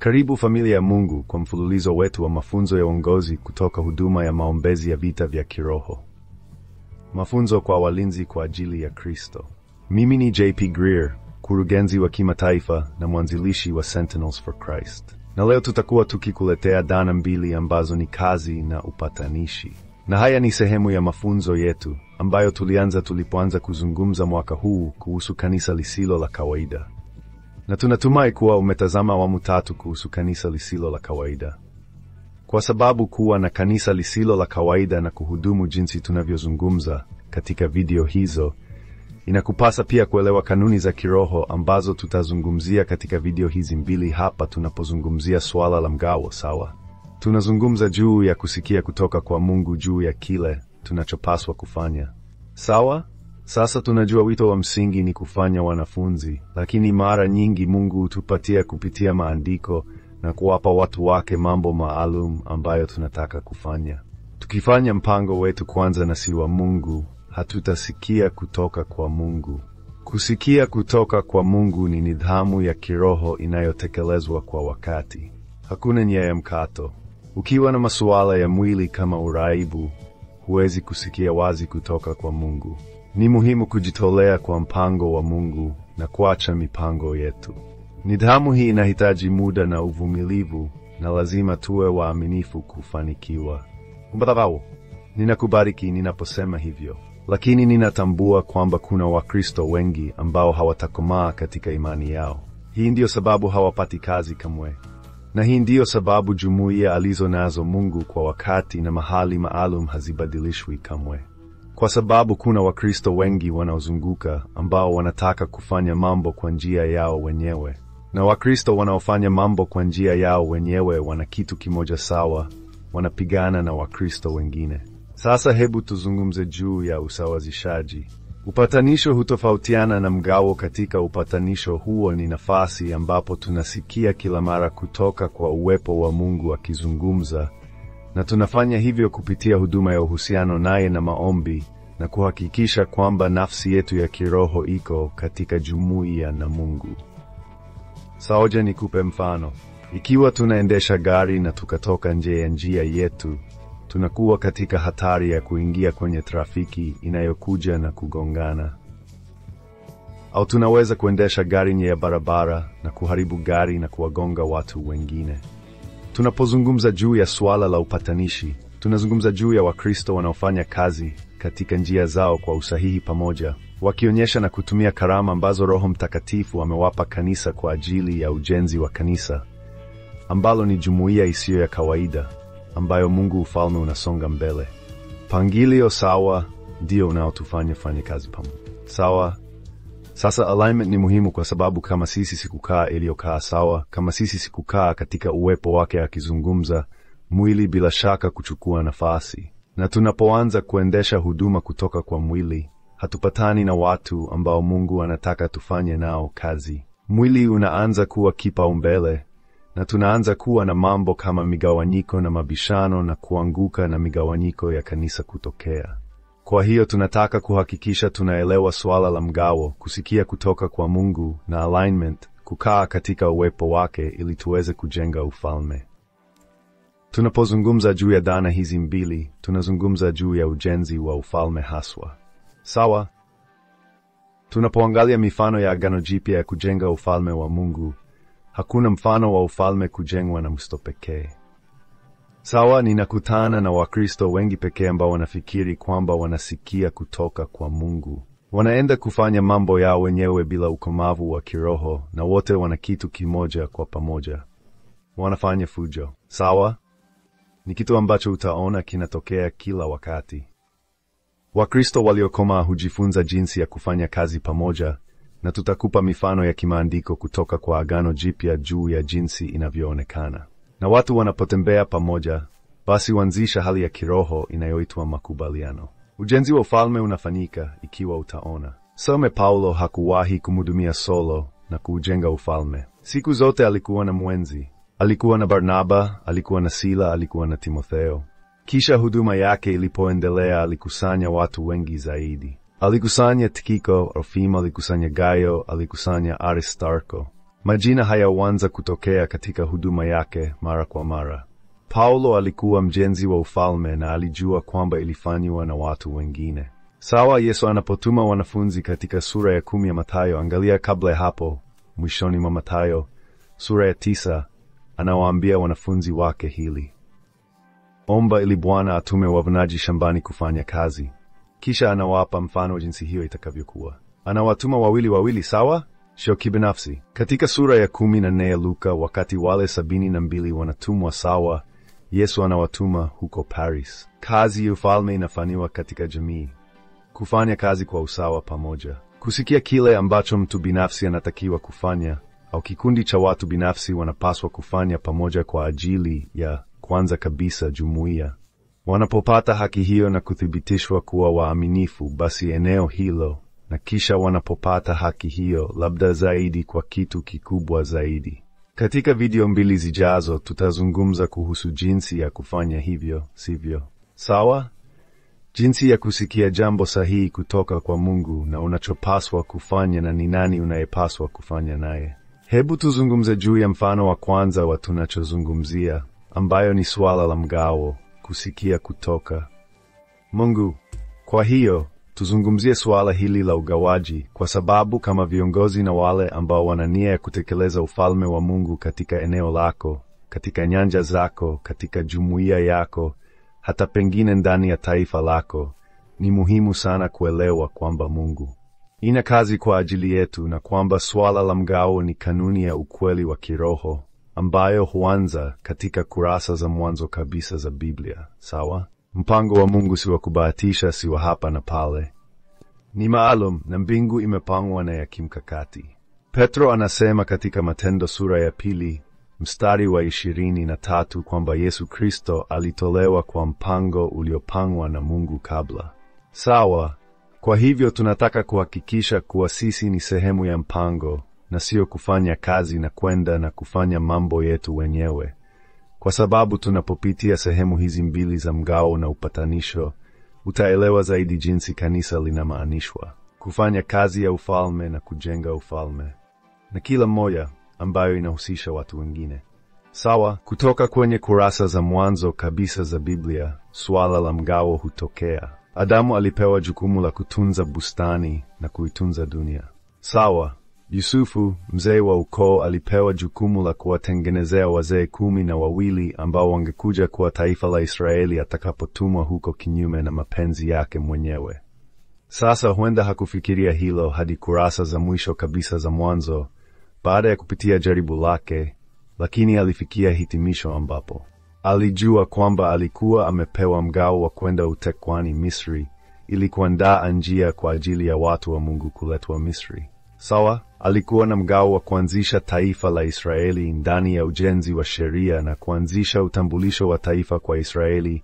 Karibu familia ya Mungu kwa mfululizo wetu wa mafunzo ya uongozi kutoka huduma ya maombezi ya vita vya kiroho. Mafunzo kwa walinzi kwa ajili ya Kristo. Mimi ni JP Greer, kurugenzi wa kimataifa na mwanzilishi wa Sentinels for Christ. Na leo tutakuwa tukikuletea dhana mbili ambazo ni kazi na upatanishi. Na haya ni sehemu ya mafunzo yetu ambayo tulianza tulipoanza kuzungumza mwaka huu kuhusu kanisa lisilo la kawaida na tunatumai kuwa umetazama awamu tatu kuhusu kanisa lisilo la kawaida, kwa sababu kuwa na kanisa lisilo la kawaida na kuhudumu jinsi tunavyozungumza katika video hizo inakupasa pia kuelewa kanuni za kiroho ambazo tutazungumzia katika video hizi mbili. Hapa tunapozungumzia swala la mgawo sawa, tunazungumza juu ya kusikia kutoka kwa Mungu juu ya kile tunachopaswa kufanya sawa. Sasa tunajua wito wa msingi ni kufanya wanafunzi, lakini mara nyingi Mungu hutupatia kupitia maandiko na kuwapa watu wake mambo maalum ambayo tunataka kufanya. Tukifanya mpango wetu kwanza na si wa Mungu, hatutasikia kutoka kwa Mungu. Kusikia kutoka kwa Mungu ni nidhamu ya kiroho inayotekelezwa kwa wakati. Hakuna njia ya mkato. Ukiwa na masuala ya mwili kama uraibu, huwezi kusikia wazi kutoka kwa Mungu. Ni muhimu kujitolea kwa mpango wa Mungu na kuacha mipango yetu. Nidhamu hii inahitaji muda na uvumilivu, na lazima tuwe waaminifu kufanikiwa. Mbarau, ninakubariki ninaposema hivyo, lakini ninatambua kwamba kuna Wakristo wengi ambao hawatakomaa katika imani yao. Hii ndiyo sababu hawapati kazi kamwe, na hii ndiyo sababu jumuiya alizo nazo Mungu kwa wakati na mahali maalum hazibadilishwi kamwe kwa sababu kuna Wakristo wengi wanaozunguka ambao wanataka kufanya mambo kwa njia yao wenyewe, na Wakristo wanaofanya mambo kwa njia yao wenyewe wana kitu kimoja sawa, wanapigana na Wakristo wengine. Sasa hebu tuzungumze juu ya usawazishaji. Upatanisho hutofautiana na mgawo. Katika upatanisho huo ni nafasi ambapo tunasikia kila mara kutoka kwa uwepo wa Mungu akizungumza, na tunafanya hivyo kupitia huduma ya uhusiano naye na maombi, na kuhakikisha kwamba nafsi yetu ya kiroho iko katika jumuiya na Mungu. Saoja, nikupe mfano. Ikiwa tunaendesha gari na tukatoka nje ya njia yetu, tunakuwa katika hatari ya kuingia kwenye trafiki inayokuja na kugongana. Au tunaweza kuendesha gari nje ya barabara na kuharibu gari na kuwagonga watu wengine. Tunapozungumza juu ya swala la upatanishi, tunazungumza juu ya Wakristo wanaofanya kazi katika njia zao kwa usahihi pamoja, wakionyesha na kutumia karama ambazo Roho Mtakatifu amewapa kanisa kwa ajili ya ujenzi wa kanisa ambalo ni jumuiya isiyo ya kawaida ambayo Mungu ufalme unasonga mbele. Pangilio sawa ndio unaotufanya fanye kazi pamoja. Sawa. Sasa alignment ni muhimu kwa sababu kama sisi sikukaa iliyokaa sawa, kama sisi sikukaa katika uwepo wake akizungumza, mwili bila shaka kuchukua nafasi na tunapoanza kuendesha huduma kutoka kwa mwili, hatupatani na watu ambao Mungu anataka tufanye nao kazi. Mwili unaanza kuwa kipaumbele na tunaanza kuwa na mambo kama migawanyiko na mabishano na kuanguka na migawanyiko ya kanisa kutokea. Kwa hiyo tunataka kuhakikisha tunaelewa suala la mgawo, kusikia kutoka kwa Mungu na alignment, kukaa katika uwepo wake ili tuweze kujenga ufalme. Tunapozungumza juu ya dhana hizi mbili, tunazungumza juu ya ujenzi wa ufalme haswa, sawa? Tunapoangalia mifano ya Agano Jipya ya kujenga ufalme wa Mungu, hakuna mfano wa ufalme kujengwa na msto pekee. Sawa, ninakutana na Wakristo wengi pekee ambao wanafikiri kwamba wanasikia kutoka kwa Mungu, wanaenda kufanya mambo yao wenyewe bila ukomavu wa kiroho, na wote wana kitu kimoja kwa pamoja, wanafanya fujo. Sawa ni kitu ambacho utaona kinatokea kila wakati. Wakristo waliokomaa hujifunza jinsi ya kufanya kazi pamoja, na tutakupa mifano ya kimaandiko kutoka kwa Agano Jipya juu ya jinsi inavyoonekana. Na watu wanapotembea pamoja, basi huanzisha hali ya kiroho inayoitwa makubaliano. Ujenzi wa ufalme unafanyika ikiwa utaona. Some Paulo hakuwahi kumhudumia solo na kuujenga ufalme. Siku zote alikuwa na mwenzi Alikuwa na Barnaba, alikuwa na Sila, alikuwa na Timotheo. Kisha huduma yake ilipoendelea, alikusanya watu wengi zaidi. Alikusanya Tikiko, Rofima, alikusanya Gayo, alikusanya Aristarko. Majina hayawanza kutokea katika huduma yake mara kwa mara. Paulo alikuwa mjenzi wa ufalme na alijua kwamba ilifanywa na watu wengine. Sawa, Yesu anapotuma wanafunzi katika sura ya kumi ya Mathayo. Angalia kabla ya hapo, mwishoni mwa Mathayo sura ya tisa anawaambia wanafunzi wake hili: omba ili Bwana atume wavunaji shambani kufanya kazi. Kisha anawapa mfano jinsi hiyo itakavyokuwa. Anawatuma wawili wawili, sawa? Sio binafsi katika sura ya kumi na nne ya Luka, wakati wale sabini na mbili wanatumwa sawa, Yesu anawatuma huko Paris. Kazi ya ufalme inafanywa katika jamii, kufanya kazi kwa usawa pamoja, kusikia kile ambacho mtu binafsi anatakiwa kufanya au kikundi cha watu binafsi wanapaswa kufanya pamoja kwa ajili ya kwanza kabisa jumuiya. Wanapopata haki hiyo na kuthibitishwa kuwa waaminifu, basi eneo hilo, na kisha wanapopata haki hiyo labda zaidi kwa kitu kikubwa zaidi. Katika video mbili zijazo tutazungumza kuhusu jinsi ya kufanya hivyo, sivyo? Sawa? Jinsi ya kusikia jambo sahihi kutoka kwa Mungu na unachopaswa kufanya na ni nani unayepaswa kufanya naye. Hebu tuzungumze juu ya mfano wa kwanza wa tunachozungumzia, ambayo ni suala la mgao kusikia kutoka Mungu. Kwa hiyo tuzungumzie suala hili la ugawaji, kwa sababu kama viongozi na wale ambao wana nia ya kutekeleza ufalme wa Mungu katika eneo lako, katika nyanja zako, katika jumuiya yako, hata pengine ndani ya taifa lako, ni muhimu sana kuelewa kwamba Mungu ina kazi kwa ajili yetu na kwamba swala la mgao ni kanuni ya ukweli wa kiroho ambayo huanza katika kurasa za mwanzo kabisa za Biblia. Sawa, mpango wa Mungu si wa kubahatisha, si wa hapa na pale, ni maalum na mbingu imepangwa na ya kimkakati. Petro anasema katika Matendo sura ya pili mstari wa ishirini na tatu kwamba Yesu Kristo alitolewa kwa mpango uliopangwa na Mungu kabla. Sawa, kwa hivyo tunataka kuhakikisha kuwa sisi ni sehemu ya mpango na sio kufanya kazi na kwenda na kufanya mambo yetu wenyewe, kwa sababu tunapopitia sehemu hizi mbili za mgao na upatanisho, utaelewa zaidi jinsi kanisa linamaanishwa kufanya kazi ya ufalme na kujenga ufalme, na kila mmoja ambayo inahusisha watu wengine. Sawa, kutoka kwenye kurasa za mwanzo kabisa za Biblia, suala la mgao hutokea. Adamu alipewa jukumu la kutunza bustani na kuitunza dunia. Sawa, Yusufu mzee wa ukoo alipewa jukumu la kuwatengenezea wazee kumi na wawili ambao wangekuja kuwa taifa la Israeli atakapotumwa huko kinyume na mapenzi yake mwenyewe. Sasa huenda hakufikiria hilo hadi kurasa za mwisho kabisa za mwanzo, baada ya kupitia jaribu lake, lakini alifikia hitimisho ambapo Alijua kwamba alikuwa amepewa mgao wa kwenda utekwani Misri ili kuandaa njia kwa ajili ya watu wa Mungu kuletwa Misri. Sawa, alikuwa na mgao wa kuanzisha taifa la Israeli ndani ya ujenzi wa sheria na kuanzisha utambulisho wa taifa kwa Israeli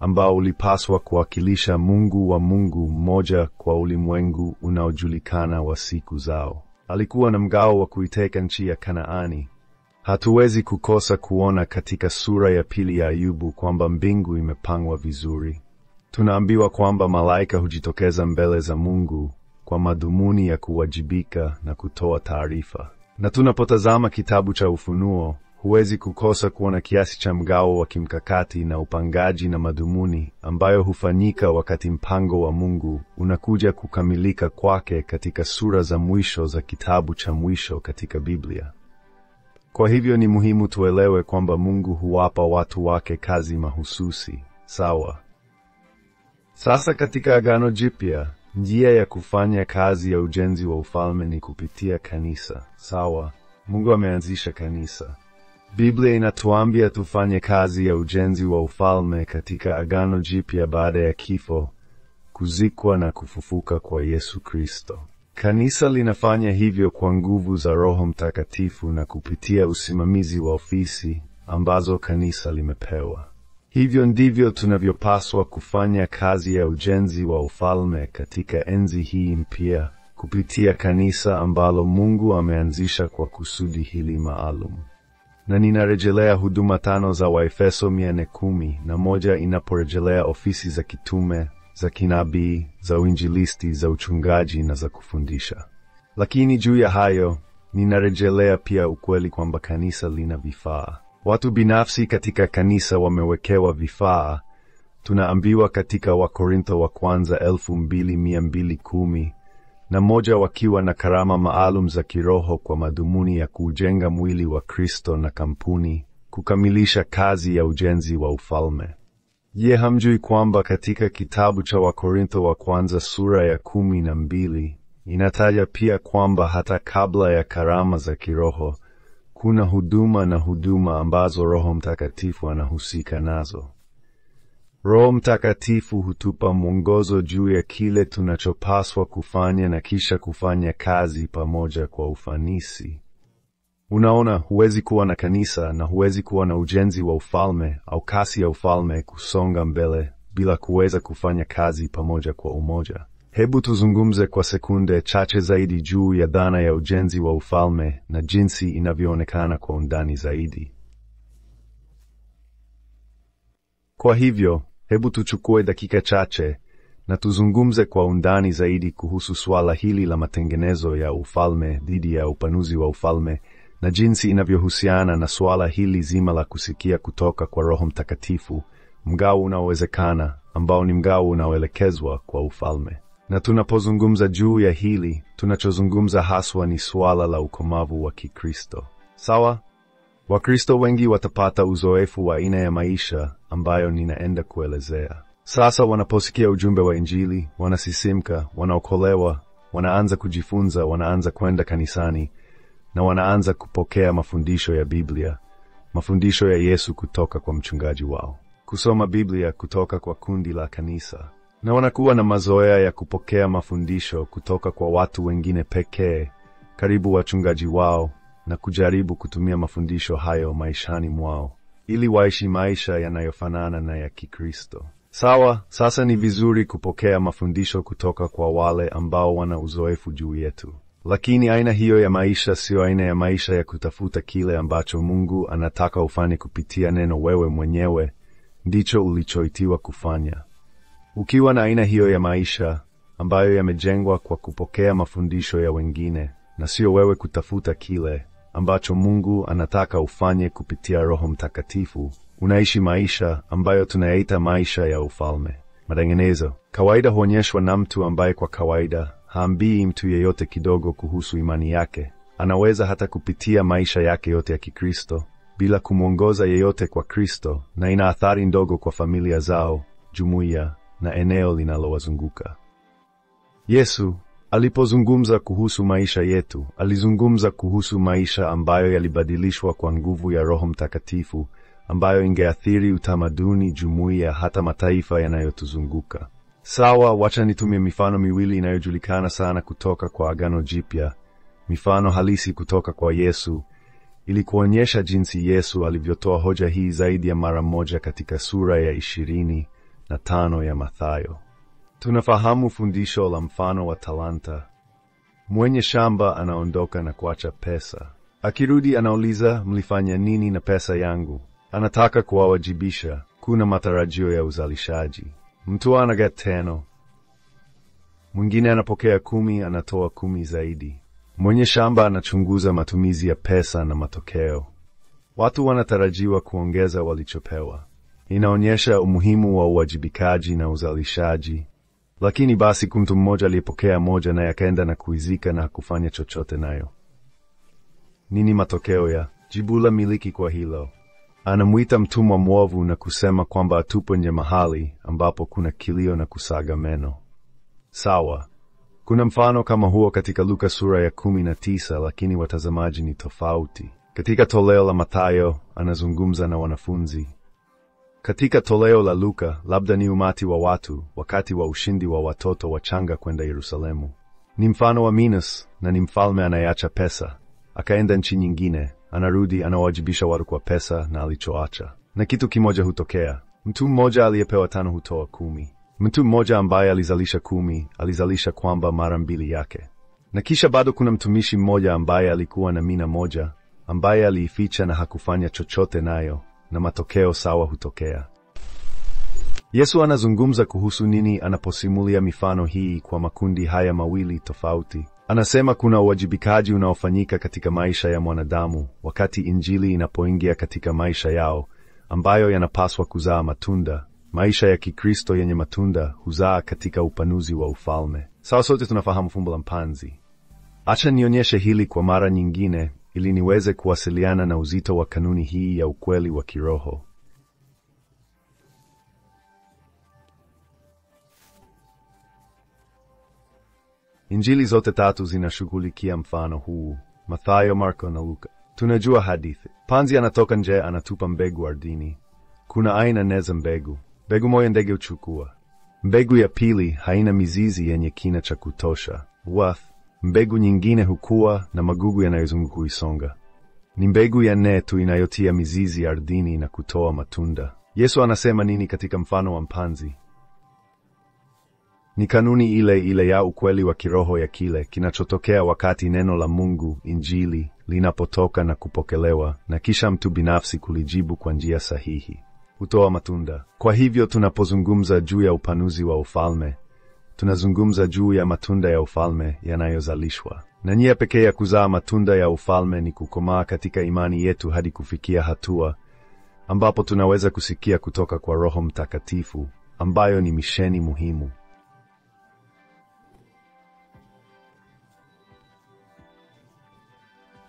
ambao ulipaswa kuwakilisha Mungu wa Mungu mmoja kwa ulimwengu unaojulikana wa siku zao. Alikuwa na mgao wa kuiteka nchi ya Kanaani Hatuwezi kukosa kuona katika sura ya pili ya Ayubu kwamba mbingu imepangwa vizuri. Tunaambiwa kwamba malaika hujitokeza mbele za Mungu kwa madhumuni ya kuwajibika na kutoa taarifa. Na tunapotazama kitabu cha Ufunuo, huwezi kukosa kuona kiasi cha mgao wa kimkakati na upangaji na madhumuni ambayo hufanyika wakati mpango wa Mungu unakuja kukamilika kwake katika sura za mwisho za kitabu cha mwisho katika Biblia. Kwa hivyo ni muhimu tuelewe kwamba Mungu huwapa watu wake kazi mahususi, sawa? Sasa katika Agano Jipya, njia ya kufanya kazi ya ujenzi wa ufalme ni kupitia kanisa, sawa? Mungu ameanzisha kanisa. Biblia inatuambia tufanye kazi ya ujenzi wa ufalme katika Agano Jipya baada ya kifo, kuzikwa na kufufuka kwa Yesu Kristo. Kanisa linafanya hivyo kwa nguvu za Roho Mtakatifu na kupitia usimamizi wa ofisi ambazo kanisa limepewa. Hivyo ndivyo tunavyopaswa kufanya kazi ya ujenzi wa ufalme katika enzi hii mpya kupitia kanisa ambalo Mungu ameanzisha kwa kusudi hili maalum. Na ninarejelea huduma tano za Waefeso mia na moja inaporejelea ofisi za kitume za kinabii, za uinjilisti, za uchungaji na za kufundisha. Lakini juu ya hayo, ninarejelea pia ukweli kwamba kanisa lina vifaa. Watu binafsi katika kanisa wamewekewa vifaa. Tunaambiwa katika Wakorintho wa kwanza elfu mbili mia mbili kumi na mmoja wakiwa na karama maalum za kiroho kwa madhumuni ya kuujenga mwili wa Kristo na kampuni, kukamilisha kazi ya ujenzi wa ufalme. Je, hamjui kwamba katika kitabu cha Wakorintho wa kwanza sura ya kumi na mbili inataja pia kwamba hata kabla ya karama za kiroho kuna huduma na huduma ambazo Roho Mtakatifu anahusika nazo. Roho Mtakatifu hutupa mwongozo juu ya kile tunachopaswa kufanya na kisha kufanya kazi pamoja kwa ufanisi. Unaona, huwezi kuwa na kanisa na huwezi kuwa na ujenzi wa ufalme au kasi ya ufalme kusonga mbele bila kuweza kufanya kazi pamoja kwa umoja. Hebu tuzungumze kwa sekunde chache zaidi juu ya dhana ya ujenzi wa ufalme na jinsi inavyoonekana kwa undani zaidi. Kwa hivyo, hebu tuchukue dakika chache na tuzungumze kwa undani zaidi kuhusu suala hili la matengenezo ya ufalme dhidi ya upanuzi wa ufalme na jinsi inavyohusiana na suala hili zima la kusikia kutoka kwa Roho Mtakatifu, mgao unaowezekana ambao ni mgao unaoelekezwa kwa ufalme. Na tunapozungumza juu ya hili, tunachozungumza haswa ni suala la ukomavu wa Kikristo. Sawa? Wakristo wengi watapata uzoefu wa aina ya maisha ambayo ninaenda kuelezea sasa. Wanaposikia ujumbe wa Injili, wanasisimka, wanaokolewa, wanaanza kujifunza, wanaanza kwenda kanisani na wanaanza kupokea mafundisho ya Biblia, mafundisho ya Yesu kutoka kwa mchungaji wao, kusoma Biblia kutoka kwa kundi la kanisa, na wanakuwa na mazoea ya kupokea mafundisho kutoka kwa watu wengine pekee, karibu wachungaji wao, na kujaribu kutumia mafundisho hayo maishani mwao ili waishi maisha yanayofanana na ya Kikristo. Sawa, sasa ni vizuri kupokea mafundisho kutoka kwa wale ambao wana uzoefu juu yetu. Lakini aina hiyo ya maisha siyo aina ya maisha ya kutafuta kile ambacho Mungu anataka ufanye kupitia neno. Wewe mwenyewe ndicho ulichoitiwa kufanya. Ukiwa na aina hiyo ya maisha ambayo yamejengwa kwa kupokea mafundisho ya wengine na siyo wewe kutafuta kile ambacho Mungu anataka ufanye kupitia Roho Mtakatifu, unaishi maisha ambayo tunayaita maisha ya ufalme. Matengenezo kawaida huonyeshwa na mtu ambaye kwa kawaida haambii mtu yeyote kidogo kuhusu imani yake. Anaweza hata kupitia maisha yake yote ya Kikristo bila kumwongoza yeyote kwa Kristo, na ina athari ndogo kwa familia zao, jumuiya na eneo linalowazunguka. Yesu alipozungumza kuhusu maisha yetu, alizungumza kuhusu maisha ambayo yalibadilishwa kwa nguvu ya Roho Mtakatifu, ambayo ingeathiri utamaduni, jumuiya, hata mataifa yanayotuzunguka. Sawa, wacha nitumie mifano miwili inayojulikana sana kutoka kwa Agano Jipya, mifano halisi kutoka kwa Yesu, ili kuonyesha jinsi Yesu alivyotoa hoja hii zaidi ya mara moja katika sura ya ishirini na tano ya Mathayo. Tunafahamu fundisho la mfano wa talanta. Mwenye shamba anaondoka na kuacha pesa. Akirudi anauliza, mlifanya nini na pesa yangu? Anataka kuwawajibisha. Kuna matarajio ya uzalishaji. Mtu anaga tano, mwingine anapokea kumi, anatoa kumi zaidi. Mwenye shamba anachunguza matumizi ya pesa na matokeo. Watu wanatarajiwa kuongeza walichopewa. Inaonyesha umuhimu wa uwajibikaji na uzalishaji. Lakini basi kumtu mmoja aliyepokea moja na yakaenda na kuizika na hakufanya chochote nayo. Nini matokeo ya jibu la miliki kwa hilo? Anamwita mtumwa mwovu na kusema kwamba atupwe mahali ambapo kuna kilio na kusaga meno. Sawa, kuna mfano kama huo katika Luka sura ya kumi na tisa, lakini watazamaji ni tofauti. Katika toleo la Mathayo anazungumza na wanafunzi. Katika toleo la Luka labda ni umati wa watu wakati wa ushindi wa watoto wachanga kwenda Yerusalemu. Ni mfano wa Minos na ni mfalme anayeacha pesa akaenda nchi nyingine Anarudi anawajibisha watu kwa pesa na alichoacha, na kitu kimoja hutokea. Mtu mmoja aliyepewa tano hutoa kumi. Mtu mmoja ambaye alizalisha kumi alizalisha kwamba mara mbili yake. Na kisha bado kuna mtumishi mmoja ambaye alikuwa na mina moja ambaye aliificha na hakufanya chochote nayo, na matokeo sawa hutokea. Yesu anazungumza kuhusu nini anaposimulia mifano hii kwa makundi haya mawili tofauti? Anasema kuna uwajibikaji unaofanyika katika maisha ya mwanadamu wakati injili inapoingia katika maisha yao, ambayo yanapaswa kuzaa matunda. Maisha ya Kikristo yenye matunda huzaa katika upanuzi wa ufalme. Sawa, sote tunafahamu fumbo la mpanzi. Acha nionyeshe hili kwa mara nyingine ili niweze kuwasiliana na uzito wa kanuni hii ya ukweli wa kiroho. Injili zote tatu zinashughulikia mfano huu, Mathayo, Marko na Luka. Tunajua hadithi. Panzi anatoka nje, anatupa mbegu ardhini. Kuna aina nne za mbegu. Mbegu moja ndege huchukua. Mbegu ya pili haina mizizi yenye kina cha kutosha wath. Mbegu nyingine hukua na magugu yanayozunguka kuisonga Ni mbegu ya nne tu inayotia mizizi ardhini na kutoa matunda. Yesu anasema nini katika mfano wa mpanzi? Ni kanuni ile ile ya ukweli wa kiroho ya kile kinachotokea wakati neno la Mungu, Injili, linapotoka na kupokelewa na kisha mtu binafsi kulijibu kwa njia sahihi, hutoa matunda. Kwa hivyo tunapozungumza juu ya upanuzi wa ufalme, tunazungumza juu ya matunda ya ufalme yanayozalishwa. Na njia pekee ya kuzaa matunda ya ufalme ni kukomaa katika imani yetu hadi kufikia hatua ambapo tunaweza kusikia kutoka kwa Roho Mtakatifu, ambayo ni misheni muhimu.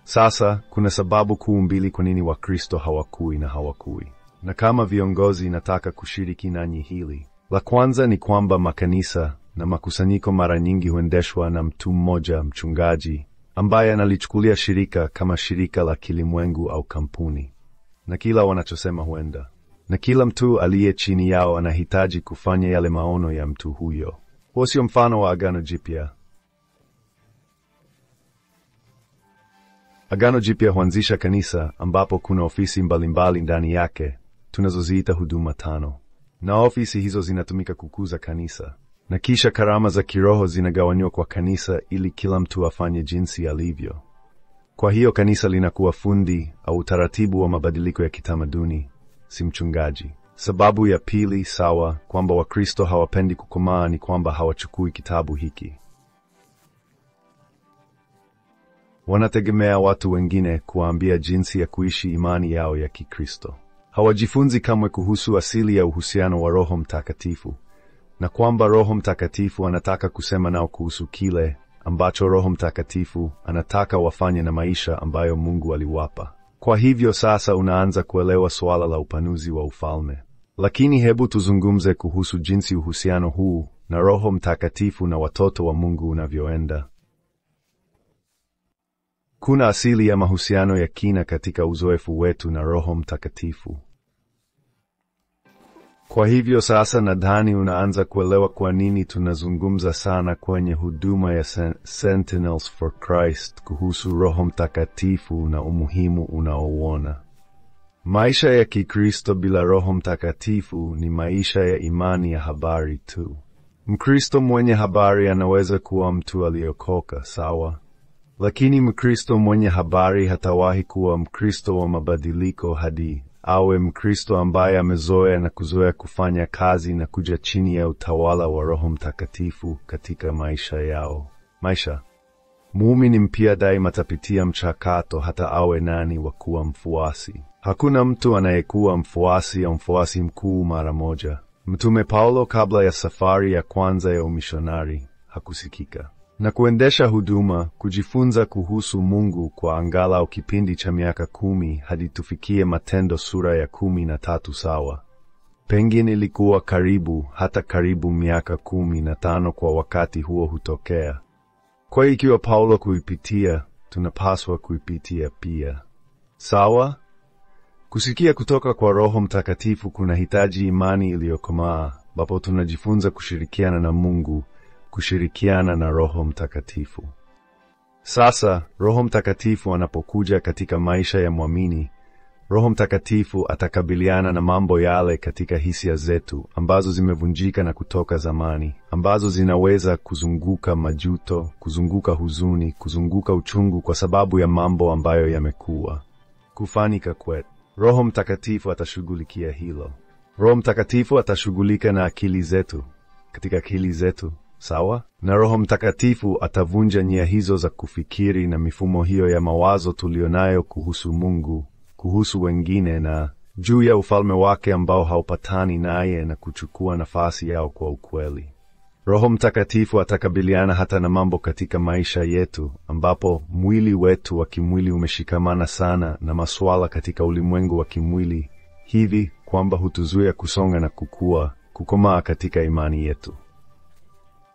Sasa kuna sababu kuu mbili kwa nini Wakristo hawakui na hawakui, na kama viongozi nataka kushiriki nanyi hili. La kwanza ni kwamba makanisa na makusanyiko mara nyingi huendeshwa na mtu mmoja, mchungaji, ambaye analichukulia shirika kama shirika la kilimwengu au kampuni, na kila wanachosema huenda, na kila mtu aliye chini yao anahitaji kufanya yale maono ya mtu huyo. Huo sio mfano wa Agano Jipya. Agano Jipya huanzisha kanisa ambapo kuna ofisi mbalimbali ndani yake tunazoziita huduma tano, na ofisi hizo zinatumika kukuza kanisa, na kisha karama za kiroho zinagawanywa kwa kanisa ili kila mtu afanye jinsi alivyo. Kwa hiyo kanisa linakuwa fundi au utaratibu wa mabadiliko ya kitamaduni, si mchungaji. Sababu ya pili sawa kwamba Wakristo hawapendi kukomaa ni kwamba hawachukui kitabu hiki Wanategemea watu wengine kuwaambia jinsi ya kuishi imani yao ya Kikristo. Hawajifunzi kamwe kuhusu asili ya uhusiano wa Roho Mtakatifu na kwamba Roho Mtakatifu anataka kusema nao kuhusu kile ambacho Roho Mtakatifu anataka wafanye na maisha ambayo Mungu aliwapa. Kwa hivyo sasa unaanza kuelewa suala la upanuzi wa ufalme. Lakini hebu tuzungumze kuhusu jinsi uhusiano huu na Roho Mtakatifu na watoto wa Mungu unavyoenda. Hakuna asili ya mahusiano ya kina katika uzoefu wetu na Roho Mtakatifu. Kwa hivyo sasa nadhani unaanza kuelewa kwa nini tunazungumza sana kwenye huduma ya Sentinels for Christ kuhusu Roho Mtakatifu na umuhimu unaouona. Maisha ya Kikristo bila Roho Mtakatifu ni maisha ya imani ya habari tu. Mkristo mwenye habari anaweza kuwa mtu aliyokoka, sawa, lakini Mkristo mwenye habari hatawahi kuwa Mkristo wa mabadiliko hadi awe Mkristo ambaye amezoea na kuzoea kufanya kazi na kuja chini ya utawala wa Roho Mtakatifu katika maisha yao. Maisha muumini mpya daima atapitia mchakato hata awe nani wa kuwa mfuasi. Hakuna mtu anayekuwa mfuasi au mfuasi mkuu mara moja. Mtume Paulo, kabla ya safari ya kwanza ya umishonari, hakusikika na kuendesha huduma kujifunza kuhusu Mungu kwa angalau kipindi cha miaka kumi hadi tufikie Matendo sura ya kumi na tatu sawa. Pengine ilikuwa karibu hata karibu miaka kumi na tano kwa wakati huo hutokea. Kwa ikiwa Paulo kuipitia, tunapaswa kuipitia pia. Sawa? Kusikia kutoka kwa Roho Mtakatifu kunahitaji imani iliyokomaa, ambapo tunajifunza kushirikiana na Mungu kushirikiana na Roho Mtakatifu. Sasa Roho Mtakatifu anapokuja katika maisha ya mwamini, Roho Mtakatifu atakabiliana na mambo yale katika hisia zetu ambazo zimevunjika na kutoka zamani, ambazo zinaweza kuzunguka majuto, kuzunguka huzuni, kuzunguka uchungu kwa sababu ya mambo ambayo yamekuwa kufanika kwetu. Roho Mtakatifu atashughulikia hilo. Roho Mtakatifu atashughulika na akili zetu, katika akili zetu sawa? Na Roho Mtakatifu atavunja nyia hizo za kufikiri na mifumo hiyo ya mawazo tuliyonayo kuhusu Mungu, kuhusu wengine na juu ya ufalme wake ambao haupatani naye na kuchukua nafasi yao kwa ukweli. Roho Mtakatifu atakabiliana hata na mambo katika maisha yetu ambapo mwili wetu wa kimwili umeshikamana sana na masuala katika ulimwengu wa kimwili hivi kwamba hutuzuia kusonga na kukua, kukomaa katika imani yetu.